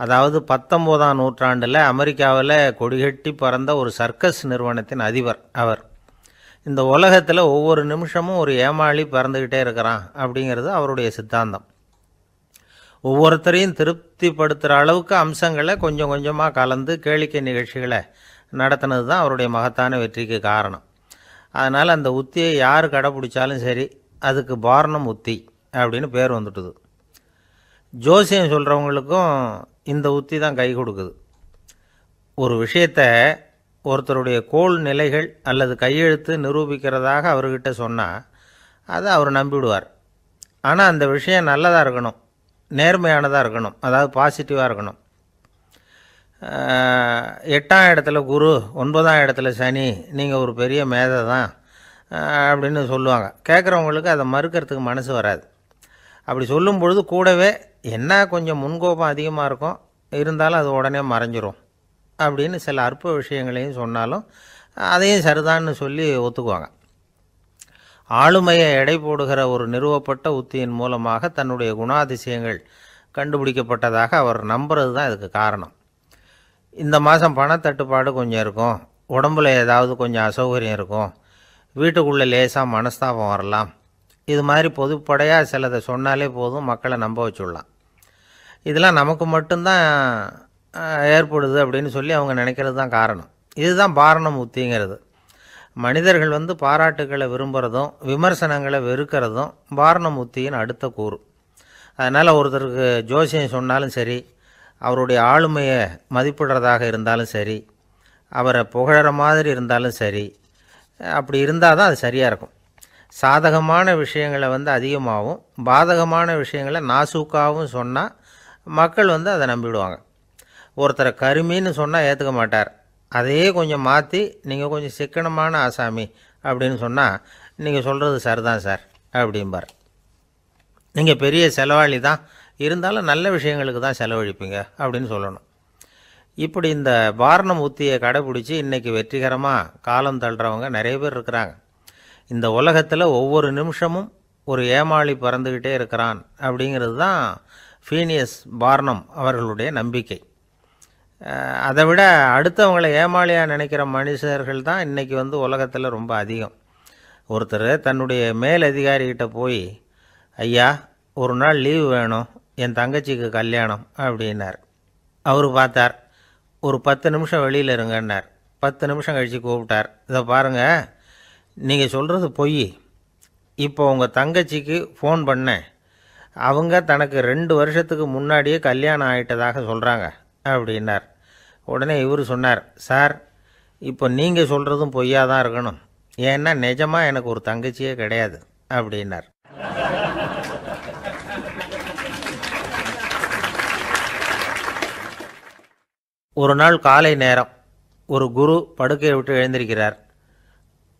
அதாவது பத்தொம்போதாம் நூற்றாண்டில் அமெரிக்காவில் கொடிகட்டி பறந்த ஒரு சர்க்கஸ் நிறுவனத்தின் அதிபர் அவர் இந்த உலகத்தில் ஒவ்வொரு நிமிஷமும் ஒரு ஏமாளி பறந்துக்கிட்டே இருக்கிறான் அப்படிங்கிறது அவருடைய சித்தாந்தம் ஒவ்வொருத்தரையும் திருப்திப்படுத்துகிற அளவுக்கு அம்சங்களை கொஞ்சம் கொஞ்சமாக கலந்து கேளிக்கை நிகழ்ச்சிகளை நடத்தினது தான் அவருடைய மகத்தான வெற்றிக்கு காரணம் அதனால் அந்த உத்தியை யார் கடைப்பிடிச்சாலும் சரி அதுக்கு பாரணம் உத்தி அப்படின்னு பேர் வந்துட்டுது ஜோசியம் சொல்கிறவங்களுக்கும் இந்த உத்தி தான் கை கொடுக்குது ஒரு விஷயத்தை ஒருத்தருடைய கோள் நிலைகள் அல்லது கையெழுத்து நிரூபிக்கிறதாக அவர்கிட்ட சொன்னால் அதை அவர் நம்பிவிடுவார் ஆனால் அந்த விஷயம் நல்லதாக இருக்கணும் நேர்மையானதாக இருக்கணும் அதாவது பாசிட்டிவாக இருக்கணும் எட்டாம் இடத்துல குரு ஒன்பதாம் இடத்துல சனி நீங்கள் ஒரு பெரிய மேதை தான் அப்படின்னு சொல்லுவாங்க கேட்குறவங்களுக்கு அதை மறுக்கிறதுக்கு மனசு வராது அப்படி சொல்லும் பொழுது கூடவே என்ன கொஞ்சம் முன்கோபம் அதிகமாக இருக்கும் இருந்தாலும் அது உடனே மறைஞ்சிரும் அப்படின்னு சில அற்ப விஷயங்களையும் சொன்னாலும் அதையும் சரிதான்னு சொல்லி ஒத்துக்குவாங்க ஆளுமையை எடை போடுகிற ஒரு நிறுவப்பட்ட உத்தியின் மூலமாக தன்னுடைய குணாதிசயங்கள் கண்டுபிடிக்கப்பட்டதாக அவர் நம்புறது தான் இதுக்கு காரணம் இந்த மாதம் பணத்தட்டுப்பாடு கொஞ்சம் இருக்கும் உடம்பில் ஏதாவது கொஞ்சம் அசௌகரியம் இருக்கும் வீட்டுக்குள்ளே லேசாக மனஸ்தாபம் வரலாம் இது மாதிரி பொதுப்படையாக சிலதை சொன்னாலே போதும் மக்களை நம்ப வச்சுடலாம் இதெல்லாம் நமக்கு மட்டும்தான் ஏற்படுது அப்படின்னு சொல்லி அவங்க நினைக்கிறது தான் காரணம் இதுதான் பாரணம் உத்திங்கிறது மனிதர்கள் வந்து பாராட்டுகளை விரும்புகிறதும் விமர்சனங்களை வெறுக்கிறதும் பாரணம் உத்தியின் அடுத்த கூறு அதனால் ஒருத்தருக்கு ஜோசியம் சொன்னாலும் சரி அவருடைய ஆளுமையை மதிப்பிடுறதாக இருந்தாலும் சரி அவரை புகழற மாதிரி இருந்தாலும் சரி அப்படி இருந்தால் தான் அது சரியாக இருக்கும் சாதகமான விஷயங்களை வந்து அதிகமாகவும் பாதகமான விஷயங்களை நாசூக்காகவும் சொன்னால் மக்கள் வந்து அதை நம்பிவிடுவாங்க ஒருத்தரை கருமின்னு சொன்னால் ஏற்றுக்க மாட்டார் அதையே கொஞ்சம் மாற்றி நீங்கள் கொஞ்சம் சிக்கனமான ஆசாமி அப்படின்னு சொன்னால் நீங்கள் சொல்கிறது சரிதான் சார் அப்படிம்பார் நீங்கள் பெரிய செலவாளி தான் இருந்தாலும் நல்ல விஷயங்களுக்கு தான் செலவழிப்பீங்க அப்படின்னு சொல்லணும் இப்படி இந்த வாரணம் உத்தியை கடைபிடிச்சி இன்றைக்கி வெற்றிகரமாக காலம் தள்ளுறவங்க நிறைய பேர் இருக்கிறாங்க இந்த உலகத்தில் ஒவ்வொரு நிமிஷமும் ஒரு ஏமாளி பறந்துக்கிட்டே இருக்கிறான் அப்படிங்கிறது தான் ஃபீனியஸ் பார்ணம் அவர்களுடைய நம்பிக்கை அதை விட அடுத்தவங்களை ஏமாளியாக நினைக்கிற மனுஷர்கள் தான் இன்றைக்கி வந்து உலகத்தில் ரொம்ப அதிகம் ஒருத்தர் தன்னுடைய மேல் போய் ஐயா ஒரு நாள் லீவு வேணும் என் தங்கச்சிக்கு கல்யாணம் அப்படின்னார் அவர் பார்த்தார் ஒரு பத்து நிமிஷம் வெளியில் இருங்கன்னார் பத்து நிமிஷம் கழித்து கூப்பிட்டார் இதை பாருங்கள் நீங்கள் சொல்கிறது பொய் இப்போ உங்கள் தங்கச்சிக்கு ஃபோன் பண்ணேன் அவங்க தனக்கு ரெண்டு வருஷத்துக்கு முன்னாடியே கல்யாணம் ஆகிட்டதாக சொல்கிறாங்க அப்படின்னார் உடனே இவர் சொன்னார் சார் இப்போ நீங்கள் சொல்கிறதும் பொய்யாக தான் இருக்கணும் ஏன்னா நிஜமாக எனக்கு ஒரு தங்கச்சியே கிடையாது அப்படின்னார் ஒரு நாள் காலை நேரம் ஒரு குரு படுக்கையை விட்டு எழுந்திருக்கிறார்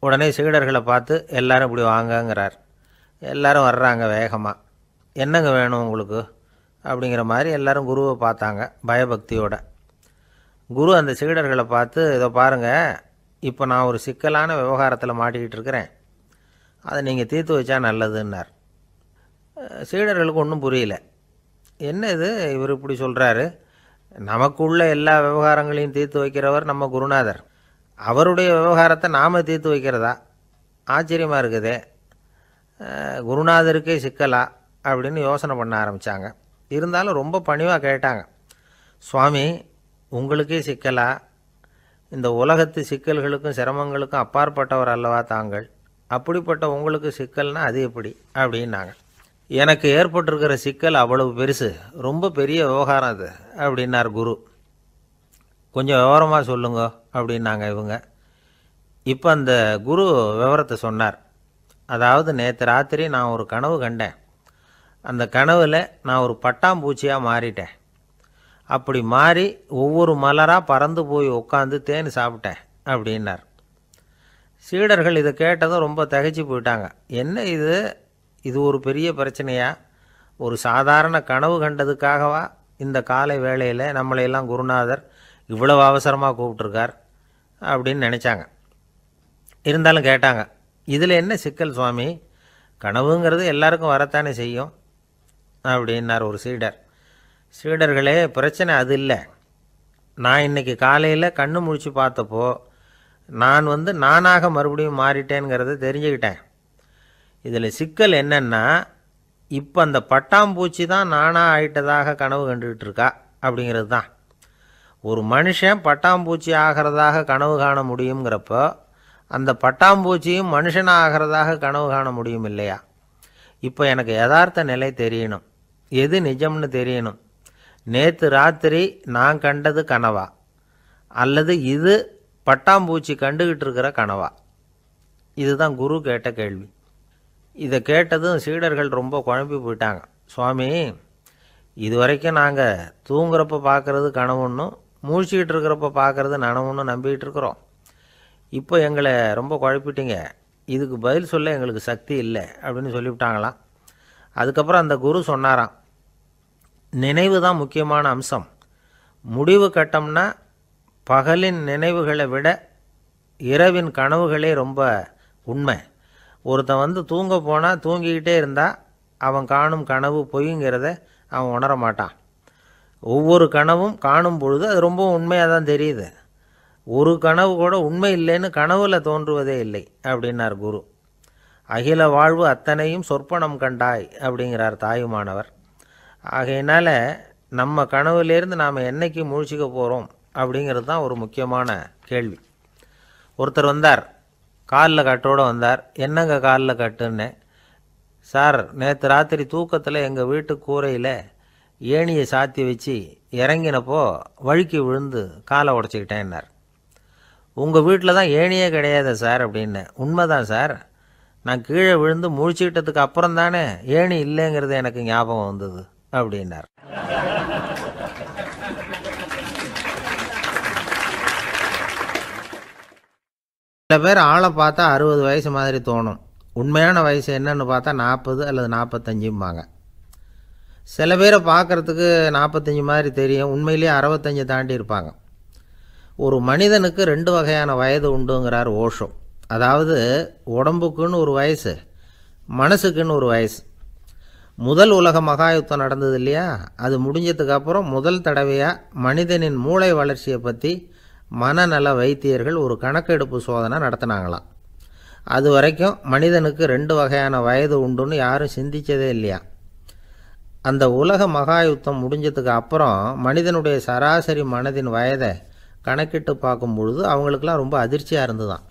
உடனே சீடர்களை பார்த்து எல்லாரும் இப்படி வாங்கங்கிறார் எல்லாரும் வர்றாங்க வேகமாக என்னங்க வேணும் உங்களுக்கு அப்படிங்கிற மாதிரி எல்லாரும் குருவை பார்த்தாங்க பயபக்தியோட குரு அந்த சீடர்களை பார்த்து இதை பாருங்கள் இப்போ நான் ஒரு சிக்கலான விவகாரத்தில் மாட்டிக்கிட்டு இருக்கிறேன் அதை நீங்கள் தீர்த்து வச்சா நல்லதுன்னார் சீடர்களுக்கு ஒன்றும் புரியல என்ன இது இவர் இப்படி சொல்கிறாரு நமக்குள்ள எல்லா விவகாரங்களையும் தீர்த்து வைக்கிறவர் நம்ம குருநாதர் அவருடைய விவகாரத்தை நாம் தீர்த்து வைக்கிறதா ஆச்சரியமாக இருக்குது குருநாதருக்கே சிக்கலா அப்படின்னு யோசனை பண்ண ஆரம்பித்தாங்க இருந்தாலும் ரொம்ப பணிவாக கேட்டாங்க சுவாமி உங்களுக்கே சிக்கலா இந்த உலகத்து சிக்கல்களுக்கும் சிரமங்களுக்கும் அப்பாற்பட்டவர் அல்லவா தாங்கள் அப்படிப்பட்ட உங்களுக்கு சிக்கல்னால் அது எப்படி அப்படின்னாங்க எனக்கு ஏற்பட்டிருக்கிற சிக்கல் அவ்வளவு பெருசு ரொம்ப பெரிய விவகாரம் அது அப்படின்னார் குரு கொஞ்சம் விவரமாக சொல்லுங்க அப்படின்னாங்க இவங்க இப்போ அந்த குரு விவரத்தை சொன்னார் அதாவது நேற்று ராத்திரி நான் ஒரு கனவு கண்டேன் அந்த கனவில் நான் ஒரு பட்டாம்பூச்சியாக மாறிட்டேன் அப்படி மாறி ஒவ்வொரு மலராக பறந்து போய் உட்காந்து தேன் சாப்பிட்டேன் அப்படின்னார் சீடர்கள் இதை கேட்டதும் ரொம்ப தகைச்சு போயிட்டாங்க என்ன இது இது ஒரு பெரிய பிரச்சனையா ஒரு சாதாரண கனவு கண்டதுக்காகவா இந்த காலை வேளையில் நம்மளையெல்லாம் குருநாதர் இவ்வளவு அவசரமாக கூப்பிட்ருக்கார் அப்படின்னு நினச்சாங்க இருந்தாலும் கேட்டாங்க இதில் என்ன சிக்கல் சுவாமி கனவுங்கிறது எல்லாருக்கும் வரத்தானே செய்யும் அப்படின்னார் ஒரு சீடர் சீடர்களே பிரச்சனை அது இல்லை நான் இன்றைக்கி காலையில் கண்ணு முழித்து பார்த்தப்போ நான் வந்து நானாக மறுபடியும் மாறிட்டேங்கிறத தெரிஞ்சுக்கிட்டேன் இதில் சிக்கல் என்னென்னா இப்போ அந்த பட்டாம்பூச்சி தான் நானாக ஆயிட்டதாக கனவு கண்டுகிட்டு இருக்கா அப்படிங்கிறது தான் ஒரு மனுஷன் பட்டாம்பூச்சி ஆகிறதாக கனவு காண முடியுங்கிறப்போ அந்த பட்டாம்பூச்சியும் மனுஷனாக ஆகிறதாக கனவு காண முடியும் இல்லையா இப்போ எனக்கு யதார்த்த நிலை தெரியணும் எது நிஜம்னு தெரியணும் நேற்று ராத்திரி நான் கண்டது கனவா அல்லது இது பட்டாம்பூச்சி கண்டுகிட்டு இருக்கிற கனவா இதுதான் குரு கேட்ட கேள்வி இதை கேட்டதும் சீடர்கள் ரொம்ப குழம்பி போயிட்டாங்க சுவாமி இது வரைக்கும் நாங்கள் தூங்குறப்ப பார்க்குறது கனவுன்னும் மூழ்கிக்கிட்டு இருக்கிறப்ப பார்க்குறது நனவுன்னு நம்பிக்கிட்டு இருக்கிறோம் இப்போ எங்களை ரொம்ப குழப்பிட்டீங்க இதுக்கு பதில் சொல்ல எங்களுக்கு சக்தி இல்லை அப்படின்னு சொல்லிவிட்டாங்களாம் அதுக்கப்புறம் அந்த குரு சொன்னாராம் நினைவு தான் முக்கியமான அம்சம் முடிவு கட்டம்னா பகலின் நினைவுகளை விட இரவின் கனவுகளே ரொம்ப உண்மை ஒருத்தன் வந்து தூங்க போனால் தூங்கிக்கிட்டே இருந்தால் அவன் காணும் கனவு பொய்ங்கிறத அவன் உணர மாட்டான் ஒவ்வொரு கனவும் காணும் பொழுது அது ரொம்ப உண்மையாக தான் தெரியுது ஒரு கனவு கூட உண்மை இல்லைன்னு கனவுல தோன்றுவதே இல்லை அப்படின்னார் குரு அகில வாழ்வு அத்தனையும் சொற்பனம் கண்டாய் அப்படிங்கிறார் தாயுமானவர் ஆகையினால் நம்ம கனவுலேருந்து நாம் என்னைக்கு முழிச்சிக்க போகிறோம் அப்படிங்கிறது தான் ஒரு முக்கியமான கேள்வி ஒருத்தர் வந்தார் காலில் கட்டோடு வந்தார் என்னங்க காலில் கட்டுன்னு சார் நேற்று ராத்திரி தூக்கத்தில் எங்கள் வீட்டு கூரையில் ஏணியை சாத்தி வச்சு இறங்கினப்போ வழுக்கி விழுந்து காலை உடச்சிக்கிட்டேன்னார் உங்கள் வீட்டில் தான் ஏணியே கிடையாது சார் அப்படின்னு உண்மைதான் சார் நான் கீழே விழுந்து முழிச்சுக்கிட்டதுக்கு அப்புறம் தானே ஏணி இல்லைங்கிறது எனக்கு ஞாபகம் வந்தது அப்படின்னார் சில பேர் ஆளை பார்த்தா அறுபது வயசு மாதிரி தோணும் உண்மையான வயசு என்னன்னு பார்த்தா நாற்பது அல்லது நாற்பத்தஞ்சும்பாங்க சில பேரை பார்க்குறதுக்கு நாற்பத்தஞ்சு மாதிரி தெரியும் உண்மையிலேயே அறுபத்தஞ்சு தாண்டி இருப்பாங்க ஒரு மனிதனுக்கு ரெண்டு வகையான வயது உண்டுங்கிறார் ஓஷோ அதாவது உடம்புக்குன்னு ஒரு வயசு மனசுக்குன்னு ஒரு வயசு முதல் உலக மகாயுத்தம் நடந்தது இல்லையா அது முடிஞ்சதுக்கப்புறம் முதல் தடவையாக மனிதனின் மூளை வளர்ச்சியை பற்றி மனநல வைத்தியர்கள் ஒரு கணக்கெடுப்பு சோதனை நடத்தினாங்களாம் அது வரைக்கும் மனிதனுக்கு ரெண்டு வகையான வயது உண்டுன்னு யாரும் சிந்தித்ததே இல்லையா அந்த உலக மகாயுத்தம் முடிஞ்சதுக்கு அப்புறம் மனிதனுடைய சராசரி மனதின் வயதை கணக்கிட்டு பார்க்கும் பொழுது அவங்களுக்கெல்லாம் ரொம்ப அதிர்ச்சியாக இருந்துதான்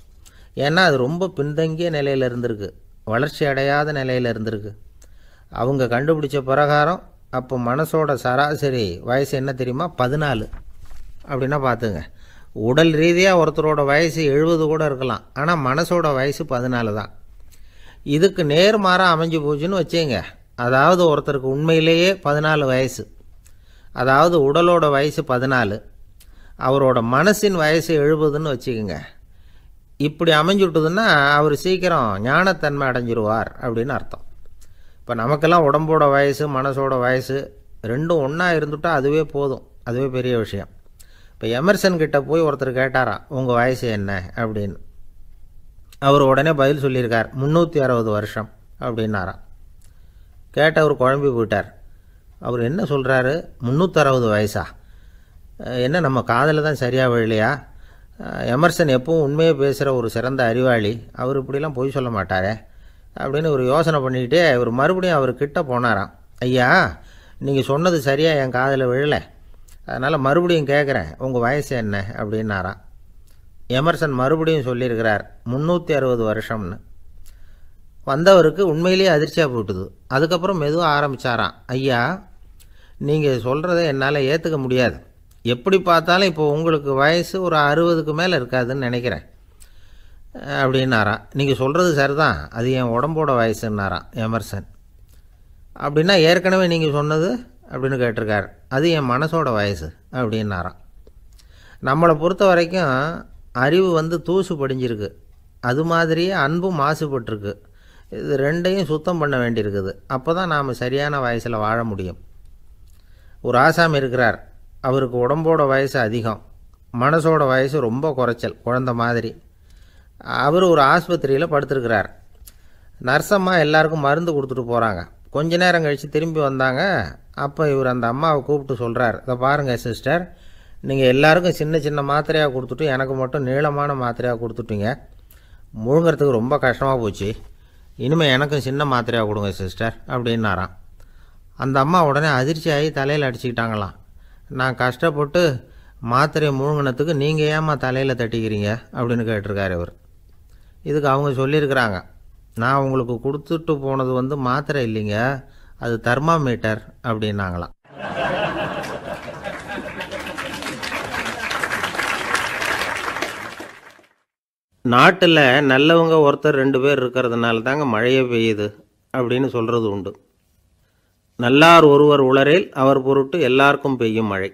ஏன்னா அது ரொம்ப பின்தங்கிய நிலையில் இருந்திருக்கு வளர்ச்சி அடையாத நிலையில் இருந்திருக்கு அவங்க கண்டுபிடிச்ச பிரகாரம் அப்போ மனசோட சராசரி வயசு என்ன தெரியுமா பதினாலு அப்படின்னா பார்த்துங்க உடல் ரீதியாக ஒருத்தரோட வயசு எழுபது கூட இருக்கலாம் ஆனால் மனசோட வயசு பதினாலு தான் இதுக்கு நேர் மாற அமைஞ்சு போச்சுன்னு வச்சுங்க அதாவது ஒருத்தருக்கு உண்மையிலேயே பதினாலு வயசு அதாவது உடலோட வயசு பதினாலு அவரோட மனசின் வயசு எழுபதுன்னு வச்சுக்கோங்க இப்படி அமைஞ்சு விட்டதுன்னா அவர் சீக்கிரம் ஞானத்தன்மை அடைஞ்சிருவார் அப்படின்னு அர்த்தம் இப்போ நமக்கெல்லாம் உடம்போட வயசு மனசோட வயசு ரெண்டும் ஒன்றா இருந்துட்டால் அதுவே போதும் அதுவே பெரிய விஷயம் இப்போ எமர்சன் கிட்டே போய் ஒருத்தர் கேட்டாரா உங்கள் வயசு என்ன அப்படின்னு அவர் உடனே பதில் சொல்லியிருக்கார் முந்நூற்றி அறுபது வருஷம் அப்படின்னாராம் கேட்ட அவர் குழம்பி போயிட்டார் அவர் என்ன சொல்கிறாரு முந்நூற்றறுபது வயசா என்ன நம்ம காதில் தான் சரியாக விழலையா எமர்சன் எப்பவும் உண்மையை பேசுகிற ஒரு சிறந்த அறிவாளி அவர் இப்படிலாம் பொய் சொல்ல மாட்டாரே அப்படின்னு ஒரு யோசனை பண்ணிக்கிட்டே இவர் மறுபடியும் அவர் கிட்ட போனாராம் ஐயா நீங்கள் சொன்னது சரியாக என் காதில் விழலை அதனால் மறுபடியும் கேட்குறேன் உங்கள் வயசு என்ன அப்படின்னாராம் எமர்சன் மறுபடியும் சொல்லியிருக்கிறார் முந்நூற்றி அறுபது வருஷம்னு வந்தவருக்கு உண்மையிலேயே அதிர்ச்சியாக போட்டுது அதுக்கப்புறம் மெதுவாக ஆரம்பித்தாராம் ஐயா நீங்கள் சொல்கிறத என்னால் ஏற்றுக்க முடியாது எப்படி பார்த்தாலும் இப்போ உங்களுக்கு வயசு ஒரு அறுபதுக்கு மேலே இருக்காதுன்னு நினைக்கிறேன் அப்படின்னாராம் நீங்கள் சொல்கிறது சரிதான் அது என் உடம்போட வயசுன்னாராம் எமர்சன் அப்படின்னா ஏற்கனவே நீங்கள் சொன்னது அப்படின்னு கேட்டிருக்காரு அது என் மனசோட வயசு அப்படின்னாராம் நம்மளை பொறுத்த வரைக்கும் அறிவு வந்து தூசு படிஞ்சிருக்கு அது மாதிரியே அன்பும் மாசுபட்டிருக்கு இது ரெண்டையும் சுத்தம் பண்ண வேண்டியிருக்குது அப்போ தான் நாம் சரியான வயசில் வாழ முடியும் ஒரு ஆசாமி இருக்கிறார் அவருக்கு உடம்போட வயசு அதிகம் மனசோட வயசு ரொம்ப குறைச்சல் குழந்த மாதிரி அவர் ஒரு ஆஸ்பத்திரியில் படுத்துருக்கிறார் நர்ஸம்மா எல்லாருக்கும் மருந்து கொடுத்துட்டு போகிறாங்க கொஞ்ச நேரம் கழித்து திரும்பி வந்தாங்க அப்போ இவர் அந்த அம்மாவை கூப்பிட்டு சொல்கிறார் இதை பாருங்கள் சிஸ்டர் நீங்கள் எல்லாருக்கும் சின்ன சின்ன மாத்திரையாக கொடுத்துட்டு எனக்கு மட்டும் நீளமான மாத்திரையாக கொடுத்துட்டீங்க முழுங்கிறதுக்கு ரொம்ப கஷ்டமாக போச்சு இனிமேல் எனக்கும் சின்ன மாத்திரையாக கொடுங்க சிஸ்டர் அப்படின்னாராம் அந்த அம்மா உடனே அதிர்ச்சி ஆகி தலையில் அடிச்சுக்கிட்டாங்களாம் நான் கஷ்டப்பட்டு மாத்திரையை முழுங்கினத்துக்கு நீங்கள் ஏம்மா தலையில் தட்டிக்கிறீங்க அப்படின்னு கேட்டிருக்காரு இவர் இதுக்கு அவங்க சொல்லியிருக்கிறாங்க நான் உங்களுக்கு கொடுத்துட்டு போனது வந்து மாத்திரை இல்லைங்க அது தர்மாமீட்டர் அப்படின்னாங்களாம் நாட்டில் நல்லவங்க ஒருத்தர் ரெண்டு பேர் இருக்கிறதுனால தாங்க மழையே பெய்யுது அப்படின்னு சொல்கிறது உண்டு நல்லார் ஒருவர் உளரில் அவர் பொருட்டு எல்லாருக்கும் பெய்யும் மழை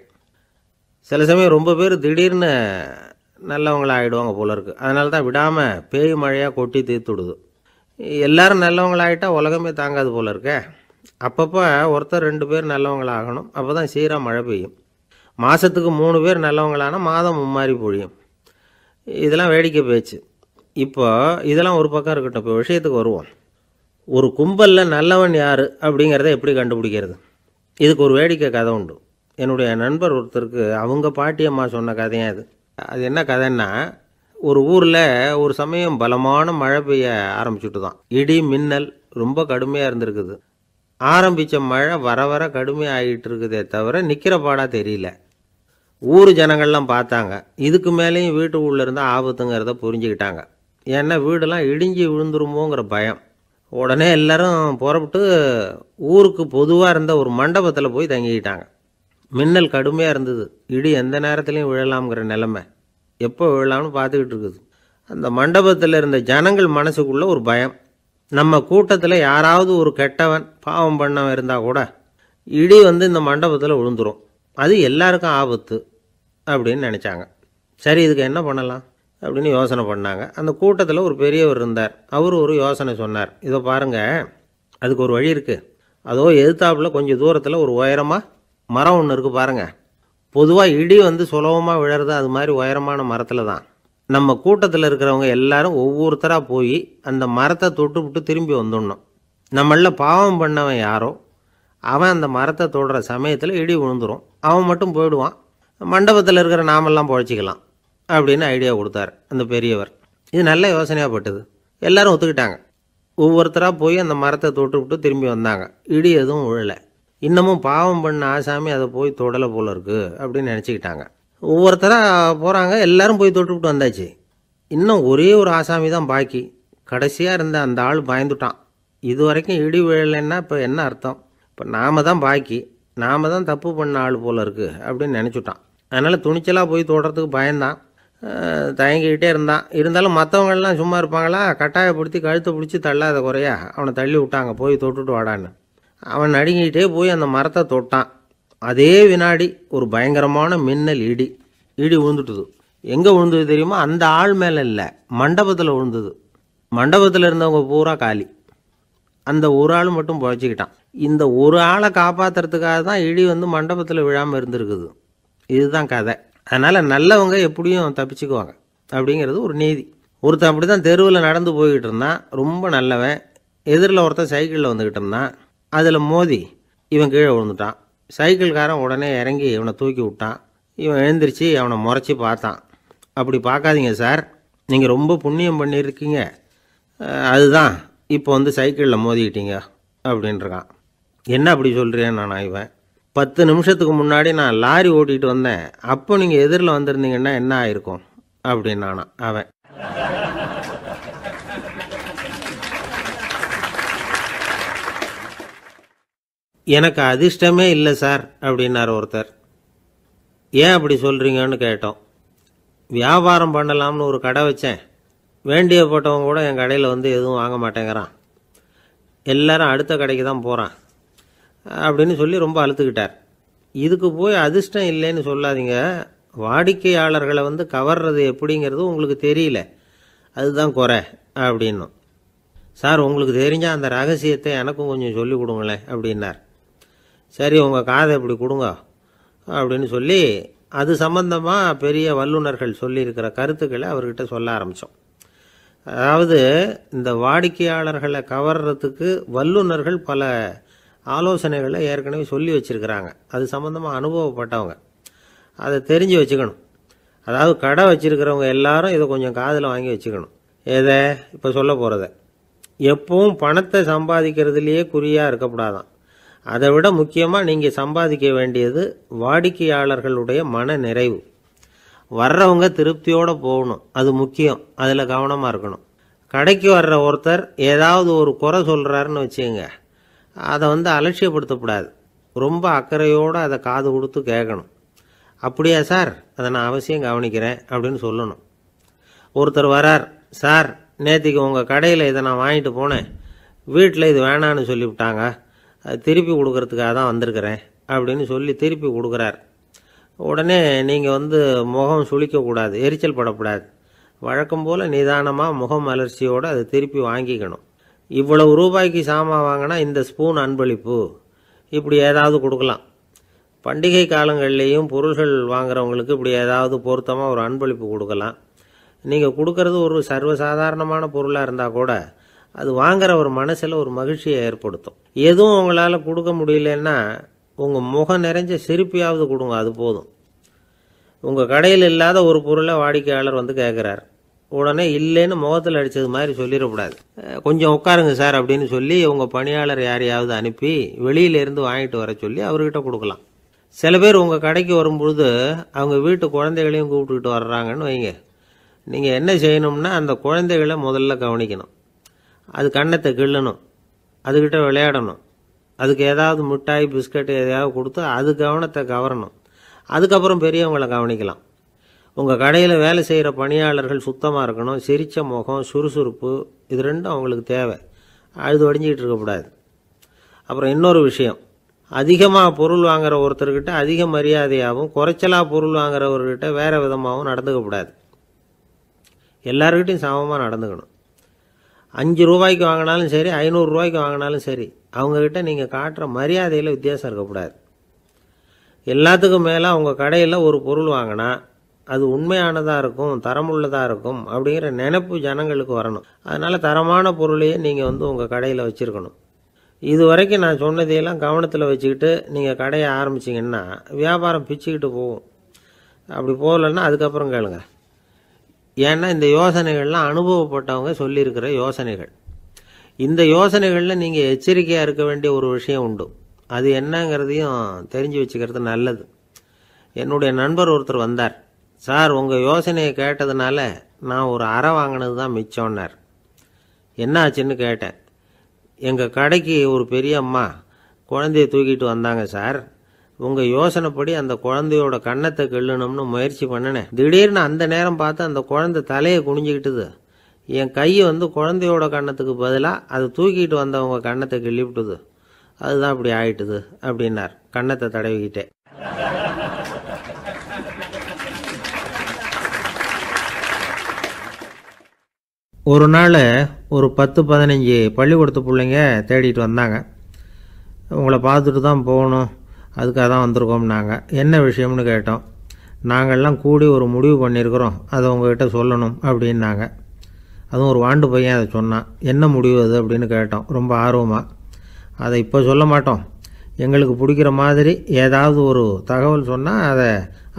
சில சமயம் ரொம்ப பேர் திடீர்னு நல்லவங்களாக ஆகிடுவாங்க போல இருக்குது அதனால தான் விடாமல் பேய் மழையாக கொட்டி தீர்த்துடுது எல்லாரும் நல்லவங்களாகிட்டால் உலகமே தாங்காது போல இருக்கே அப்பப்போ ஒருத்தர் ரெண்டு பேர் நல்லவங்களாகணும் அப்போ தான் சீராக மழை பெய்யும் மாதத்துக்கு மூணு பேர் நல்லவங்களான மாதம் மும்மாரி பொழியும் இதெல்லாம் வேடிக்கை பேச்சு இப்போ இதெல்லாம் ஒரு பக்கம் இருக்கட்டும் இப்போ விஷயத்துக்கு வருவோம் ஒரு கும்பலில் நல்லவன் யார் அப்படிங்கிறத எப்படி கண்டுபிடிக்கிறது இதுக்கு ஒரு வேடிக்கை கதை உண்டு என்னுடைய நண்பர் ஒருத்தருக்கு அவங்க பாட்டியம்மா சொன்ன கதையாக அது அது என்ன கதைன்னா ஒரு ஊரில் ஒரு சமயம் பலமான மழை பெய்ய ஆரம்பிச்சுட்டு தான் இடி மின்னல் ரொம்ப கடுமையாக இருந்திருக்குது ஆரம்பித்த மழை வர வர கடுமையாகிட்டு இருக்குதே தவிர நிற்கிற பாடாக தெரியல ஊர் ஜனங்கள்லாம் பார்த்தாங்க இதுக்கு மேலேயும் வீட்டு உள்ளே இருந்தால் ஆபத்துங்கிறத புரிஞ்சுக்கிட்டாங்க ஏன்னா வீடெல்லாம் இடிஞ்சு விழுந்துருமோங்கிற பயம் உடனே எல்லோரும் புறப்பட்டு ஊருக்கு பொதுவாக இருந்த ஒரு மண்டபத்தில் போய் தங்கிக்கிட்டாங்க மின்னல் கடுமையாக இருந்தது இடி எந்த நேரத்துலையும் விழலாம்ங்கிற நிலமை எப்போ விழலாம்னு பார்த்துக்கிட்டு இருக்குது அந்த மண்டபத்தில் இருந்த ஜனங்கள் மனசுக்குள்ளே ஒரு பயம் நம்ம கூட்டத்தில் யாராவது ஒரு கெட்டவன் பாவம் பண்ணவன் இருந்தால் கூட இடி வந்து இந்த மண்டபத்தில் விழுந்துடும் அது எல்லாருக்கும் ஆபத்து அப்படின்னு நினச்சாங்க சரி இதுக்கு என்ன பண்ணலாம் அப்படின்னு யோசனை பண்ணாங்க அந்த கூட்டத்தில் ஒரு பெரியவர் இருந்தார் அவர் ஒரு யோசனை சொன்னார் இதோ பாருங்கள் அதுக்கு ஒரு வழி இருக்குது அதோ எதிர்த்தாப்பில் கொஞ்சம் தூரத்தில் ஒரு உயரமாக மரம் ஒன்று இருக்குது பாருங்கள் பொதுவாக இடி வந்து சுலபமாக விழறது அது மாதிரி உயரமான மரத்தில் தான் நம்ம கூட்டத்தில் இருக்கிறவங்க எல்லாரும் ஒவ்வொருத்தராக போய் அந்த மரத்தை தொட்டு விட்டு திரும்பி வந்துடணும் நம்மள பாவம் பண்ணவன் யாரோ அவன் அந்த மரத்தை தொடுற சமயத்தில் இடி விழுந்துடும் அவன் மட்டும் போயிடுவான் மண்டபத்தில் இருக்கிற நாமெல்லாம் பழச்சிக்கலாம் அப்படின்னு ஐடியா கொடுத்தாரு அந்த பெரியவர் இது நல்ல யோசனையாக பட்டது எல்லாரும் ஒத்துக்கிட்டாங்க ஒவ்வொருத்தராக போய் அந்த மரத்தை தொட்டு விட்டு திரும்பி வந்தாங்க இடி எதுவும் விழலை இன்னமும் பாவம் பண்ண ஆசாமி அதை போய் தொடலை போல இருக்குது அப்படின்னு நினச்சிக்கிட்டாங்க ஒவ்வொருத்தராக போகிறாங்க எல்லோரும் போய் தொட்டுவிட்டு வந்தாச்சு இன்னும் ஒரே ஒரு ஆசாமி தான் பாக்கி கடைசியாக இருந்த அந்த ஆள் பயந்துட்டான் இது வரைக்கும் இடி விழலைன்னா இப்போ என்ன அர்த்தம் இப்போ நாம் தான் பாக்கி நாம் தான் தப்பு பண்ண ஆள் போல் இருக்குது அப்படின்னு நினச்சிட்டான் அதனால் துணிச்சலாக போய் தொடுறதுக்கு பயந்தான் தயங்கிக்கிட்டே இருந்தான் இருந்தாலும் மற்றவங்கள்லாம் சும்மா இருப்பாங்களா கட்டாயப்படுத்தி கழுத்தை பிடிச்சி தள்ளாத குறையா அவனை தள்ளி விட்டாங்க போய் தொட்டுட்டு வாடான்னு அவன் நடுங்கிக்கிட்டே போய் அந்த மரத்தை தொட்டான் அதே வினாடி ஒரு பயங்கரமான மின்னல் இடி இடி விழுந்துட்டுது எங்கே விழுந்தது தெரியுமா அந்த ஆள் மேலே இல்லை மண்டபத்தில் விழுந்தது மண்டபத்தில் இருந்தவங்க பூரா காலி அந்த ஒரு ஆள் மட்டும் புழைச்சிக்கிட்டான் இந்த ஒரு ஆளை காப்பாற்றுறதுக்காக தான் இடி வந்து மண்டபத்தில் விழாமல் இருந்திருக்குது இதுதான் கதை அதனால் நல்லவங்க எப்படியும் தப்பிச்சுக்குவாங்க அப்படிங்கிறது ஒரு நீதி ஒருத்தன் அப்படி தான் தெருவில் நடந்து போய்கிட்டு இருந்தான் ரொம்ப நல்லவன் எதிரில் ஒருத்தன் சைக்கிளில் வந்துக்கிட்டு இருந்தான் அதில் மோதி இவன் கீழே விழுந்துட்டான் சைக்கிள்காரன் உடனே இறங்கி இவனை தூக்கி விட்டான் இவன் எழுந்திரிச்சு அவனை முறைச்சி பார்த்தான் அப்படி பார்க்காதீங்க சார் நீங்கள் ரொம்ப புண்ணியம் பண்ணியிருக்கீங்க அதுதான் இப்போ வந்து சைக்கிளில் மோதிக்கிட்டீங்க அப்படின்றான் என்ன அப்படி சொல்கிறேன் நான் இவன் பத்து நிமிஷத்துக்கு முன்னாடி நான் லாரி ஓட்டிகிட்டு வந்தேன் அப்போ நீங்கள் எதிரில் வந்திருந்தீங்கன்னா என்ன ஆயிருக்கும் அப்படின்னானா அவன் எனக்கு அதிர்ஷ்டமே இல்லை சார் அப்படின்னார் ஒருத்தர் ஏன் அப்படி சொல்கிறீங்கன்னு கேட்டோம் வியாபாரம் பண்ணலாம்னு ஒரு கடை வச்சேன் வேண்டியப்பட்டவங்க கூட என் கடையில் வந்து எதுவும் வாங்க மாட்டேங்கிறான் எல்லாரும் அடுத்த கடைக்கு தான் போகிறான் அப்படின்னு சொல்லி ரொம்ப அழுத்துக்கிட்டார் இதுக்கு போய் அதிர்ஷ்டம் இல்லைன்னு சொல்லாதீங்க வாடிக்கையாளர்களை வந்து கவர்றது எப்படிங்கிறது உங்களுக்கு தெரியல அதுதான் குறை அப்படின்னும் சார் உங்களுக்கு தெரிஞ்சால் அந்த ரகசியத்தை எனக்கும் கொஞ்சம் சொல்லிக் கொடுங்களேன் அப்படின்னார் சரி உங்கள் காதை இப்படி கொடுங்க அப்படின்னு சொல்லி அது சம்பந்தமாக பெரிய வல்லுநர்கள் சொல்லியிருக்கிற கருத்துக்களை அவர்கிட்ட சொல்ல ஆரம்பித்தோம் அதாவது இந்த வாடிக்கையாளர்களை கவர்றதுக்கு வல்லுநர்கள் பல ஆலோசனைகளை ஏற்கனவே சொல்லி வச்சுருக்கிறாங்க அது சம்மந்தமாக அனுபவப்பட்டவங்க அதை தெரிஞ்சு வச்சுக்கணும் அதாவது கடை வச்சுருக்கிறவங்க எல்லாரும் இதை கொஞ்சம் காதில் வாங்கி வச்சுக்கணும் எதை இப்போ சொல்ல போகிறத எப்பவும் பணத்தை சம்பாதிக்கிறதுலையே குறியாக இருக்கக்கூடாதான் அதை விட முக்கியமாக நீங்கள் சம்பாதிக்க வேண்டியது வாடிக்கையாளர்களுடைய மன நிறைவு வர்றவங்க திருப்தியோடு போகணும் அது முக்கியம் அதில் கவனமாக இருக்கணும் கடைக்கு வர்ற ஒருத்தர் ஏதாவது ஒரு குறை சொல்கிறாருன்னு வச்சுங்க அதை வந்து அலட்சியப்படுத்தக்கூடாது ரொம்ப அக்கறையோடு அதை காது கொடுத்து கேட்கணும் அப்படியா சார் அதை நான் அவசியம் கவனிக்கிறேன் அப்படின்னு சொல்லணும் ஒருத்தர் வரார் சார் நேற்றுக்கு உங்கள் கடையில் இதை நான் வாங்கிட்டு போனேன் வீட்டில் இது வேணான்னு சொல்லிவிட்டாங்க திருப்பி கொடுக்கறதுக்காக தான் வந்திருக்கிறேன் அப்படின்னு சொல்லி திருப்பி கொடுக்குறார் உடனே நீங்கள் வந்து முகம் சுழிக்கக்கூடாது எரிச்சல் படக்கூடாது வழக்கம் போல் நிதானமாக முகம் அலர்ச்சியோடு அதை திருப்பி வாங்கிக்கணும் இவ்வளவு ரூபாய்க்கு சாமான் வாங்கினா இந்த ஸ்பூன் அன்பளிப்பு இப்படி ஏதாவது கொடுக்கலாம் பண்டிகை காலங்கள்லேயும் பொருள்கள் வாங்குறவங்களுக்கு இப்படி ஏதாவது பொருத்தமாக ஒரு அன்பளிப்பு கொடுக்கலாம் நீங்கள் கொடுக்கறது ஒரு சர்வசாதாரணமான பொருளாக இருந்தால் கூட அது வாங்குற ஒரு மனசில் ஒரு மகிழ்ச்சியை ஏற்படுத்தும் எதுவும் உங்களால் கொடுக்க முடியலன்னா உங்கள் முகம் நிறைஞ்ச சிரிப்பியாவது கொடுங்க அது போதும் உங்கள் கடையில் இல்லாத ஒரு பொருளை வாடிக்கையாளர் வந்து கேட்குறாரு உடனே இல்லைன்னு முகத்தில் அடித்தது மாதிரி சொல்லிடக்கூடாது கொஞ்சம் உட்காருங்க சார் அப்படின்னு சொல்லி உங்கள் பணியாளர் யாரையாவது அனுப்பி வெளியிலேருந்து வாங்கிட்டு வர சொல்லி அவர்கிட்ட கொடுக்கலாம் சில பேர் உங்கள் கடைக்கு வரும்பொழுது அவங்க வீட்டு குழந்தைகளையும் கூப்பிட்டுக்கிட்டு வர்றாங்கன்னு வைங்க நீங்கள் என்ன செய்யணும்னா அந்த குழந்தைகளை முதல்ல கவனிக்கணும் அது கண்ணத்தை கிள்ளணும் அதுக்கிட்ட விளையாடணும் அதுக்கு ஏதாவது மிட்டாய் பிஸ்கட் எதையாவது கொடுத்து அது கவனத்தை கவரணும் அதுக்கப்புறம் பெரியவங்களை கவனிக்கலாம் உங்கள் கடையில் வேலை செய்கிற பணியாளர்கள் சுத்தமாக இருக்கணும் சிரித்த முகம் சுறுசுறுப்பு இது ரெண்டும் அவங்களுக்கு தேவை அழுது வடிஞ்சிக்கிட்டு இருக்கக்கூடாது அப்புறம் இன்னொரு விஷயம் அதிகமாக பொருள் வாங்குகிற ஒருத்தர்கிட்ட அதிக மரியாதையாகவும் குறைச்சலாக பொருள் வாங்குறவர்கிட்ட வேறு விதமாகவும் நடந்துக்கக்கூடாது எல்லாருக்கிட்டையும் சமமாக நடந்துக்கணும் அஞ்சு ரூபாய்க்கு வாங்கினாலும் சரி ஐநூறுரூவாய்க்கு வாங்கினாலும் சரி அவங்கக்கிட்ட நீங்கள் காட்டுற மரியாதையில் வித்தியாசம் இருக்கக்கூடாது எல்லாத்துக்கும் மேலே அவங்க கடையில் ஒரு பொருள் வாங்கினா அது உண்மையானதாக இருக்கும் தரமுள்ளதாக இருக்கும் அப்படிங்கிற நினப்பு ஜனங்களுக்கு வரணும் அதனால் தரமான பொருளையே நீங்கள் வந்து உங்கள் கடையில் வச்சுருக்கணும் இது வரைக்கும் நான் சொன்னதையெல்லாம் கவனத்தில் வச்சுக்கிட்டு நீங்கள் கடையை ஆரம்பிச்சிங்கன்னா வியாபாரம் பிச்சுக்கிட்டு போகும் அப்படி போகலன்னா அதுக்கப்புறம் கேளுங்கள் ஏன்னா இந்த யோசனைகள்லாம் அனுபவப்பட்டவங்க சொல்லியிருக்கிற யோசனைகள் இந்த யோசனைகளில் நீங்கள் எச்சரிக்கையாக இருக்க வேண்டிய ஒரு விஷயம் உண்டு அது என்னங்கிறதையும் தெரிஞ்சு வச்சுக்கிறது நல்லது என்னுடைய நண்பர் ஒருத்தர் வந்தார் சார் உங்கள் யோசனையை கேட்டதுனால நான் ஒரு அறை வாங்கினது தான் மிச்சோன்னார் என்னாச்சுன்னு கேட்டேன் எங்கள் கடைக்கு ஒரு பெரிய அம்மா குழந்தைய தூக்கிட்டு வந்தாங்க சார் உங்கள் யோசனைப்படி அந்த குழந்தையோட கண்ணத்தை கெல்லணும்னு முயற்சி பண்ணினேன் திடீர்னு அந்த நேரம் பார்த்து அந்த குழந்தை தலையை குனிஞ்சிக்கிட்டுது என் கையை வந்து குழந்தையோட கண்ணத்துக்கு பதிலாக அதை தூக்கிட்டு வந்தவங்க கண்ணத்தை கிள்ளிவிட்டுது அதுதான் அப்படி ஆயிட்டுது அப்படின்னார் கண்ணத்தை தடவிக்கிட்டே ஒரு நாள் ஒரு பத்து பதினஞ்சு பள்ளிக்கூடத்து பிள்ளைங்க தேடிட்டு வந்தாங்க உங்களை பார்த்துட்டு தான் போகணும் அதுக்காக தான் வந்திருக்கோம் நாங்கள் என்ன விஷயம்னு கேட்டோம் நாங்கள்லாம் கூடி ஒரு முடிவு பண்ணியிருக்கிறோம் அதை உங்ககிட்ட சொல்லணும் அப்படின்னாங்க அதுவும் ஒரு வாண்டு பையன் அதை சொன்னான் என்ன முடிவு அது அப்படின்னு கேட்டோம் ரொம்ப ஆர்வமாக அதை இப்போ சொல்ல மாட்டோம் எங்களுக்கு பிடிக்கிற மாதிரி ஏதாவது ஒரு தகவல் சொன்னால் அதை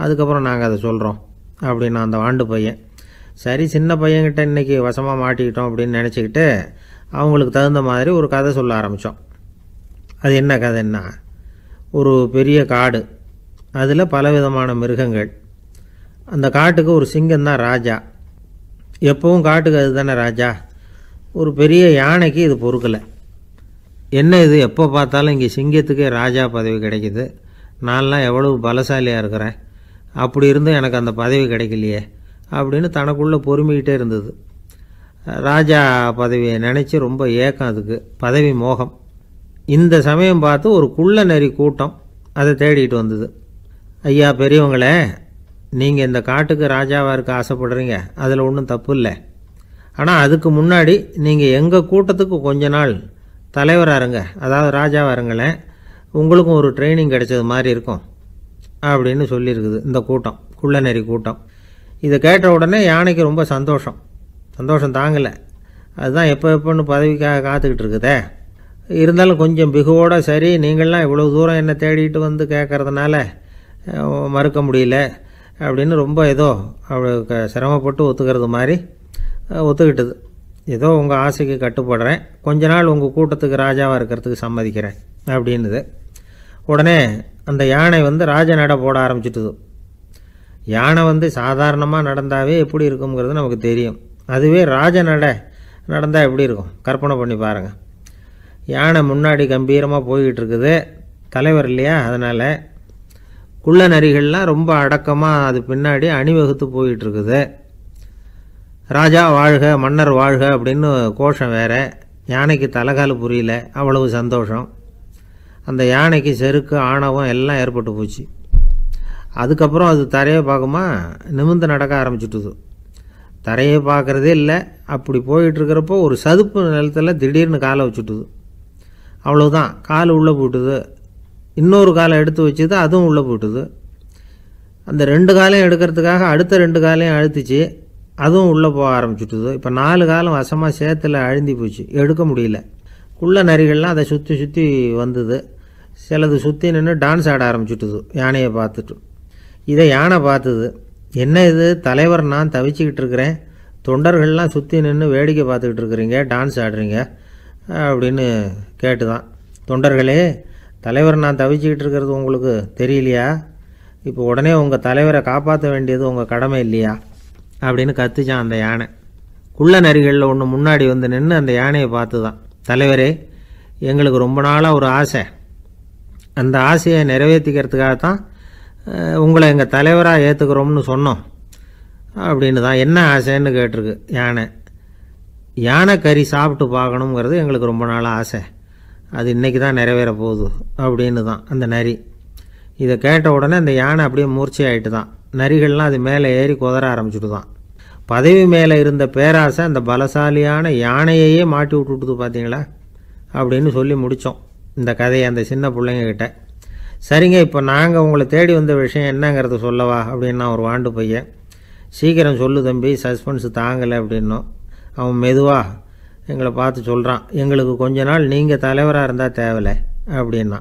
அதுக்கப்புறம் நாங்கள் அதை சொல்கிறோம் அப்படின்னு அந்த வாண்டு பையன் சரி சின்ன பையன்கிட்ட இன்றைக்கி வசமாக மாட்டிக்கிட்டோம் அப்படின்னு நினச்சிக்கிட்டு அவங்களுக்கு தகுந்த மாதிரி ஒரு கதை சொல்ல ஆரம்பித்தோம் அது என்ன கதைன்னா ஒரு பெரிய காடு அதில் பலவிதமான மிருகங்கள் அந்த காட்டுக்கு ஒரு சிங்கம் தான் ராஜா எப்பவும் காட்டுக்கு அது தானே ராஜா ஒரு பெரிய யானைக்கு இது பொறுக்கலை என்ன இது எப்போ பார்த்தாலும் இங்கே சிங்கத்துக்கே ராஜா பதவி கிடைக்கிது நான்லாம் எவ்வளவு பலசாலியாக இருக்கிறேன் அப்படி இருந்தும் எனக்கு அந்த பதவி கிடைக்கலையே அப்படின்னு தனக்குள்ளே பொறுமிக்கிட்டே இருந்தது ராஜா பதவியை நினச்சி ரொம்ப ஏக்கம் அதுக்கு பதவி மோகம் இந்த சமயம் பார்த்து ஒரு குள்ள நரி கூட்டம் அதை தேடிட்டு வந்தது ஐயா பெரியவங்களே நீங்கள் இந்த காட்டுக்கு ராஜாவாக இருக்க ஆசைப்படுறீங்க அதில் ஒன்றும் தப்பு இல்லை ஆனால் அதுக்கு முன்னாடி நீங்கள் எங்கள் கூட்டத்துக்கு கொஞ்ச நாள் தலைவராக இருங்க அதாவது ராஜாவாக இருங்களேன் உங்களுக்கும் ஒரு ட்ரைனிங் கிடைச்சது மாதிரி இருக்கும் அப்படின்னு சொல்லியிருக்குது இந்த கூட்டம் குள்ளநெறி கூட்டம் இதை கேட்ட உடனே யானைக்கு ரொம்ப சந்தோஷம் சந்தோஷம் தாங்கலை அதுதான் எப்போ எப்போன்னு பதவிக்காக காத்துக்கிட்டு இருக்குதே இருந்தாலும் கொஞ்சம் பிகுவோட சரி நீங்கள்லாம் இவ்வளோ தூரம் என்னை தேடிட்டு வந்து கேட்குறதுனால மறுக்க முடியல அப்படின்னு ரொம்ப ஏதோ அவளுக்கு சிரமப்பட்டு ஒத்துக்கிறது மாதிரி ஒத்துக்கிட்டது ஏதோ உங்கள் ஆசைக்கு கட்டுப்படுறேன் கொஞ்ச நாள் உங்கள் கூட்டத்துக்கு ராஜாவாக இருக்கிறதுக்கு சம்மதிக்கிறேன் அப்படின்னுது உடனே அந்த யானை வந்து ராஜ நட போட ஆரம்பிச்சிட்டுது யானை வந்து சாதாரணமாக நடந்தாவே எப்படி இருக்குங்கிறது நமக்கு தெரியும் அதுவே ராஜ நட நடந்தால் எப்படி இருக்கும் கற்பனை பண்ணி பாருங்கள் யானை முன்னாடி கம்பீரமாக போய்கிட்டு இருக்குது தலைவர் இல்லையா அதனால் குள்ள நரிகள்லாம் ரொம்ப அடக்கமாக அது பின்னாடி அணிவகுத்து போயிட்டுருக்குது ராஜா வாழ்க மன்னர் வாழ்க அப்படின்னு கோஷம் வேறு யானைக்கு தலைகால் புரியல அவ்வளவு சந்தோஷம் அந்த யானைக்கு செருக்கு ஆணவம் எல்லாம் ஏற்பட்டு போச்சு அதுக்கப்புறம் அது தரையை பார்க்குமா நிமிந்து நடக்க ஆரம்பிச்சுட்டுது தரையை பார்க்குறதே இல்லை அப்படி போயிட்டுருக்கிறப்போ ஒரு சதுப்பு நிலத்தில் திடீர்னு காலை வச்சுட்டுது அவ்வளோதான் கால் உள்ளே போட்டுது இன்னொரு காலை எடுத்து வச்சுது அதுவும் உள்ளே போட்டுது அந்த ரெண்டு காலையும் எடுக்கிறதுக்காக அடுத்த ரெண்டு காலையும் அழுத்துச்சு அதுவும் உள்ளே போக ஆரம்பிச்சுட்டுது இப்போ நாலு காலம் வசமாக சேத்தில் அழுந்தி போச்சு எடுக்க முடியல குள்ள நரிகள்லாம் அதை சுற்றி சுற்றி வந்தது சிலது சுற்றி நின்று டான்ஸ் ஆட ஆரம்பிச்சுட்டுது யானையை பார்த்துட்டு இதை யானை பார்த்துது என்ன இது தலைவர் நான் தவிச்சிக்கிட்டு இருக்கிறேன் தொண்டர்கள்லாம் சுற்றி நின்று வேடிக்கை பார்த்துக்கிட்டு இருக்கிறீங்க டான்ஸ் ஆடுறீங்க அப்படின்னு கேட்டு தான் தொண்டர்களே தலைவர் நான் தவிச்சிக்கிட்டு இருக்கிறது உங்களுக்கு தெரியலையா இப்போ உடனே உங்கள் தலைவரை காப்பாற்ற வேண்டியது உங்கள் கடமை இல்லையா அப்படின்னு கத்துச்சான் அந்த யானை குள்ள நரிகளில் ஒன்று முன்னாடி வந்து நின்று அந்த யானையை பார்த்து தான் தலைவரே எங்களுக்கு ரொம்ப நாளாக ஒரு ஆசை அந்த ஆசையை நிறைவேற்றிக்கிறதுக்காக தான் உங்களை எங்கள் தலைவராக ஏற்றுக்கிறோம்னு சொன்னோம் அப்படின்னு தான் என்ன ஆசைன்னு கேட்டிருக்கு யானை யானை கறி சாப்பிட்டு பார்க்கணுங்கிறது எங்களுக்கு ரொம்ப நாள் ஆசை அது இன்றைக்கி தான் நிறைவேற போகுது அப்படின்னு தான் அந்த நரி இதை கேட்ட உடனே அந்த யானை அப்படியே மூர்ச்சையாயிட்டு தான் நரிகள்லாம் அது மேலே ஏறி குதற ஆரம்பிச்சுட்டு தான் பதவி மேலே இருந்த பேராசை அந்த பலசாலியான யானையையே மாட்டி விட்டுட்டுது பார்த்தீங்களா அப்படின்னு சொல்லி முடித்தோம் இந்த கதையை அந்த சின்ன பிள்ளைங்கக்கிட்ட சரிங்க இப்போ நாங்கள் உங்களை தேடி வந்த விஷயம் என்னங்கிறத சொல்லவா அப்படின்னா ஒரு வாண்டு பையன் சீக்கிரம் சொல்லு தம்பி சஸ்பென்ஸ் தாங்கலை அப்படின்னோம் அவன் மெதுவாக எங்களை பார்த்து சொல்கிறான் எங்களுக்கு கொஞ்ச நாள் நீங்கள் தலைவராக இருந்தால் தேவையில்லை அப்படின்னா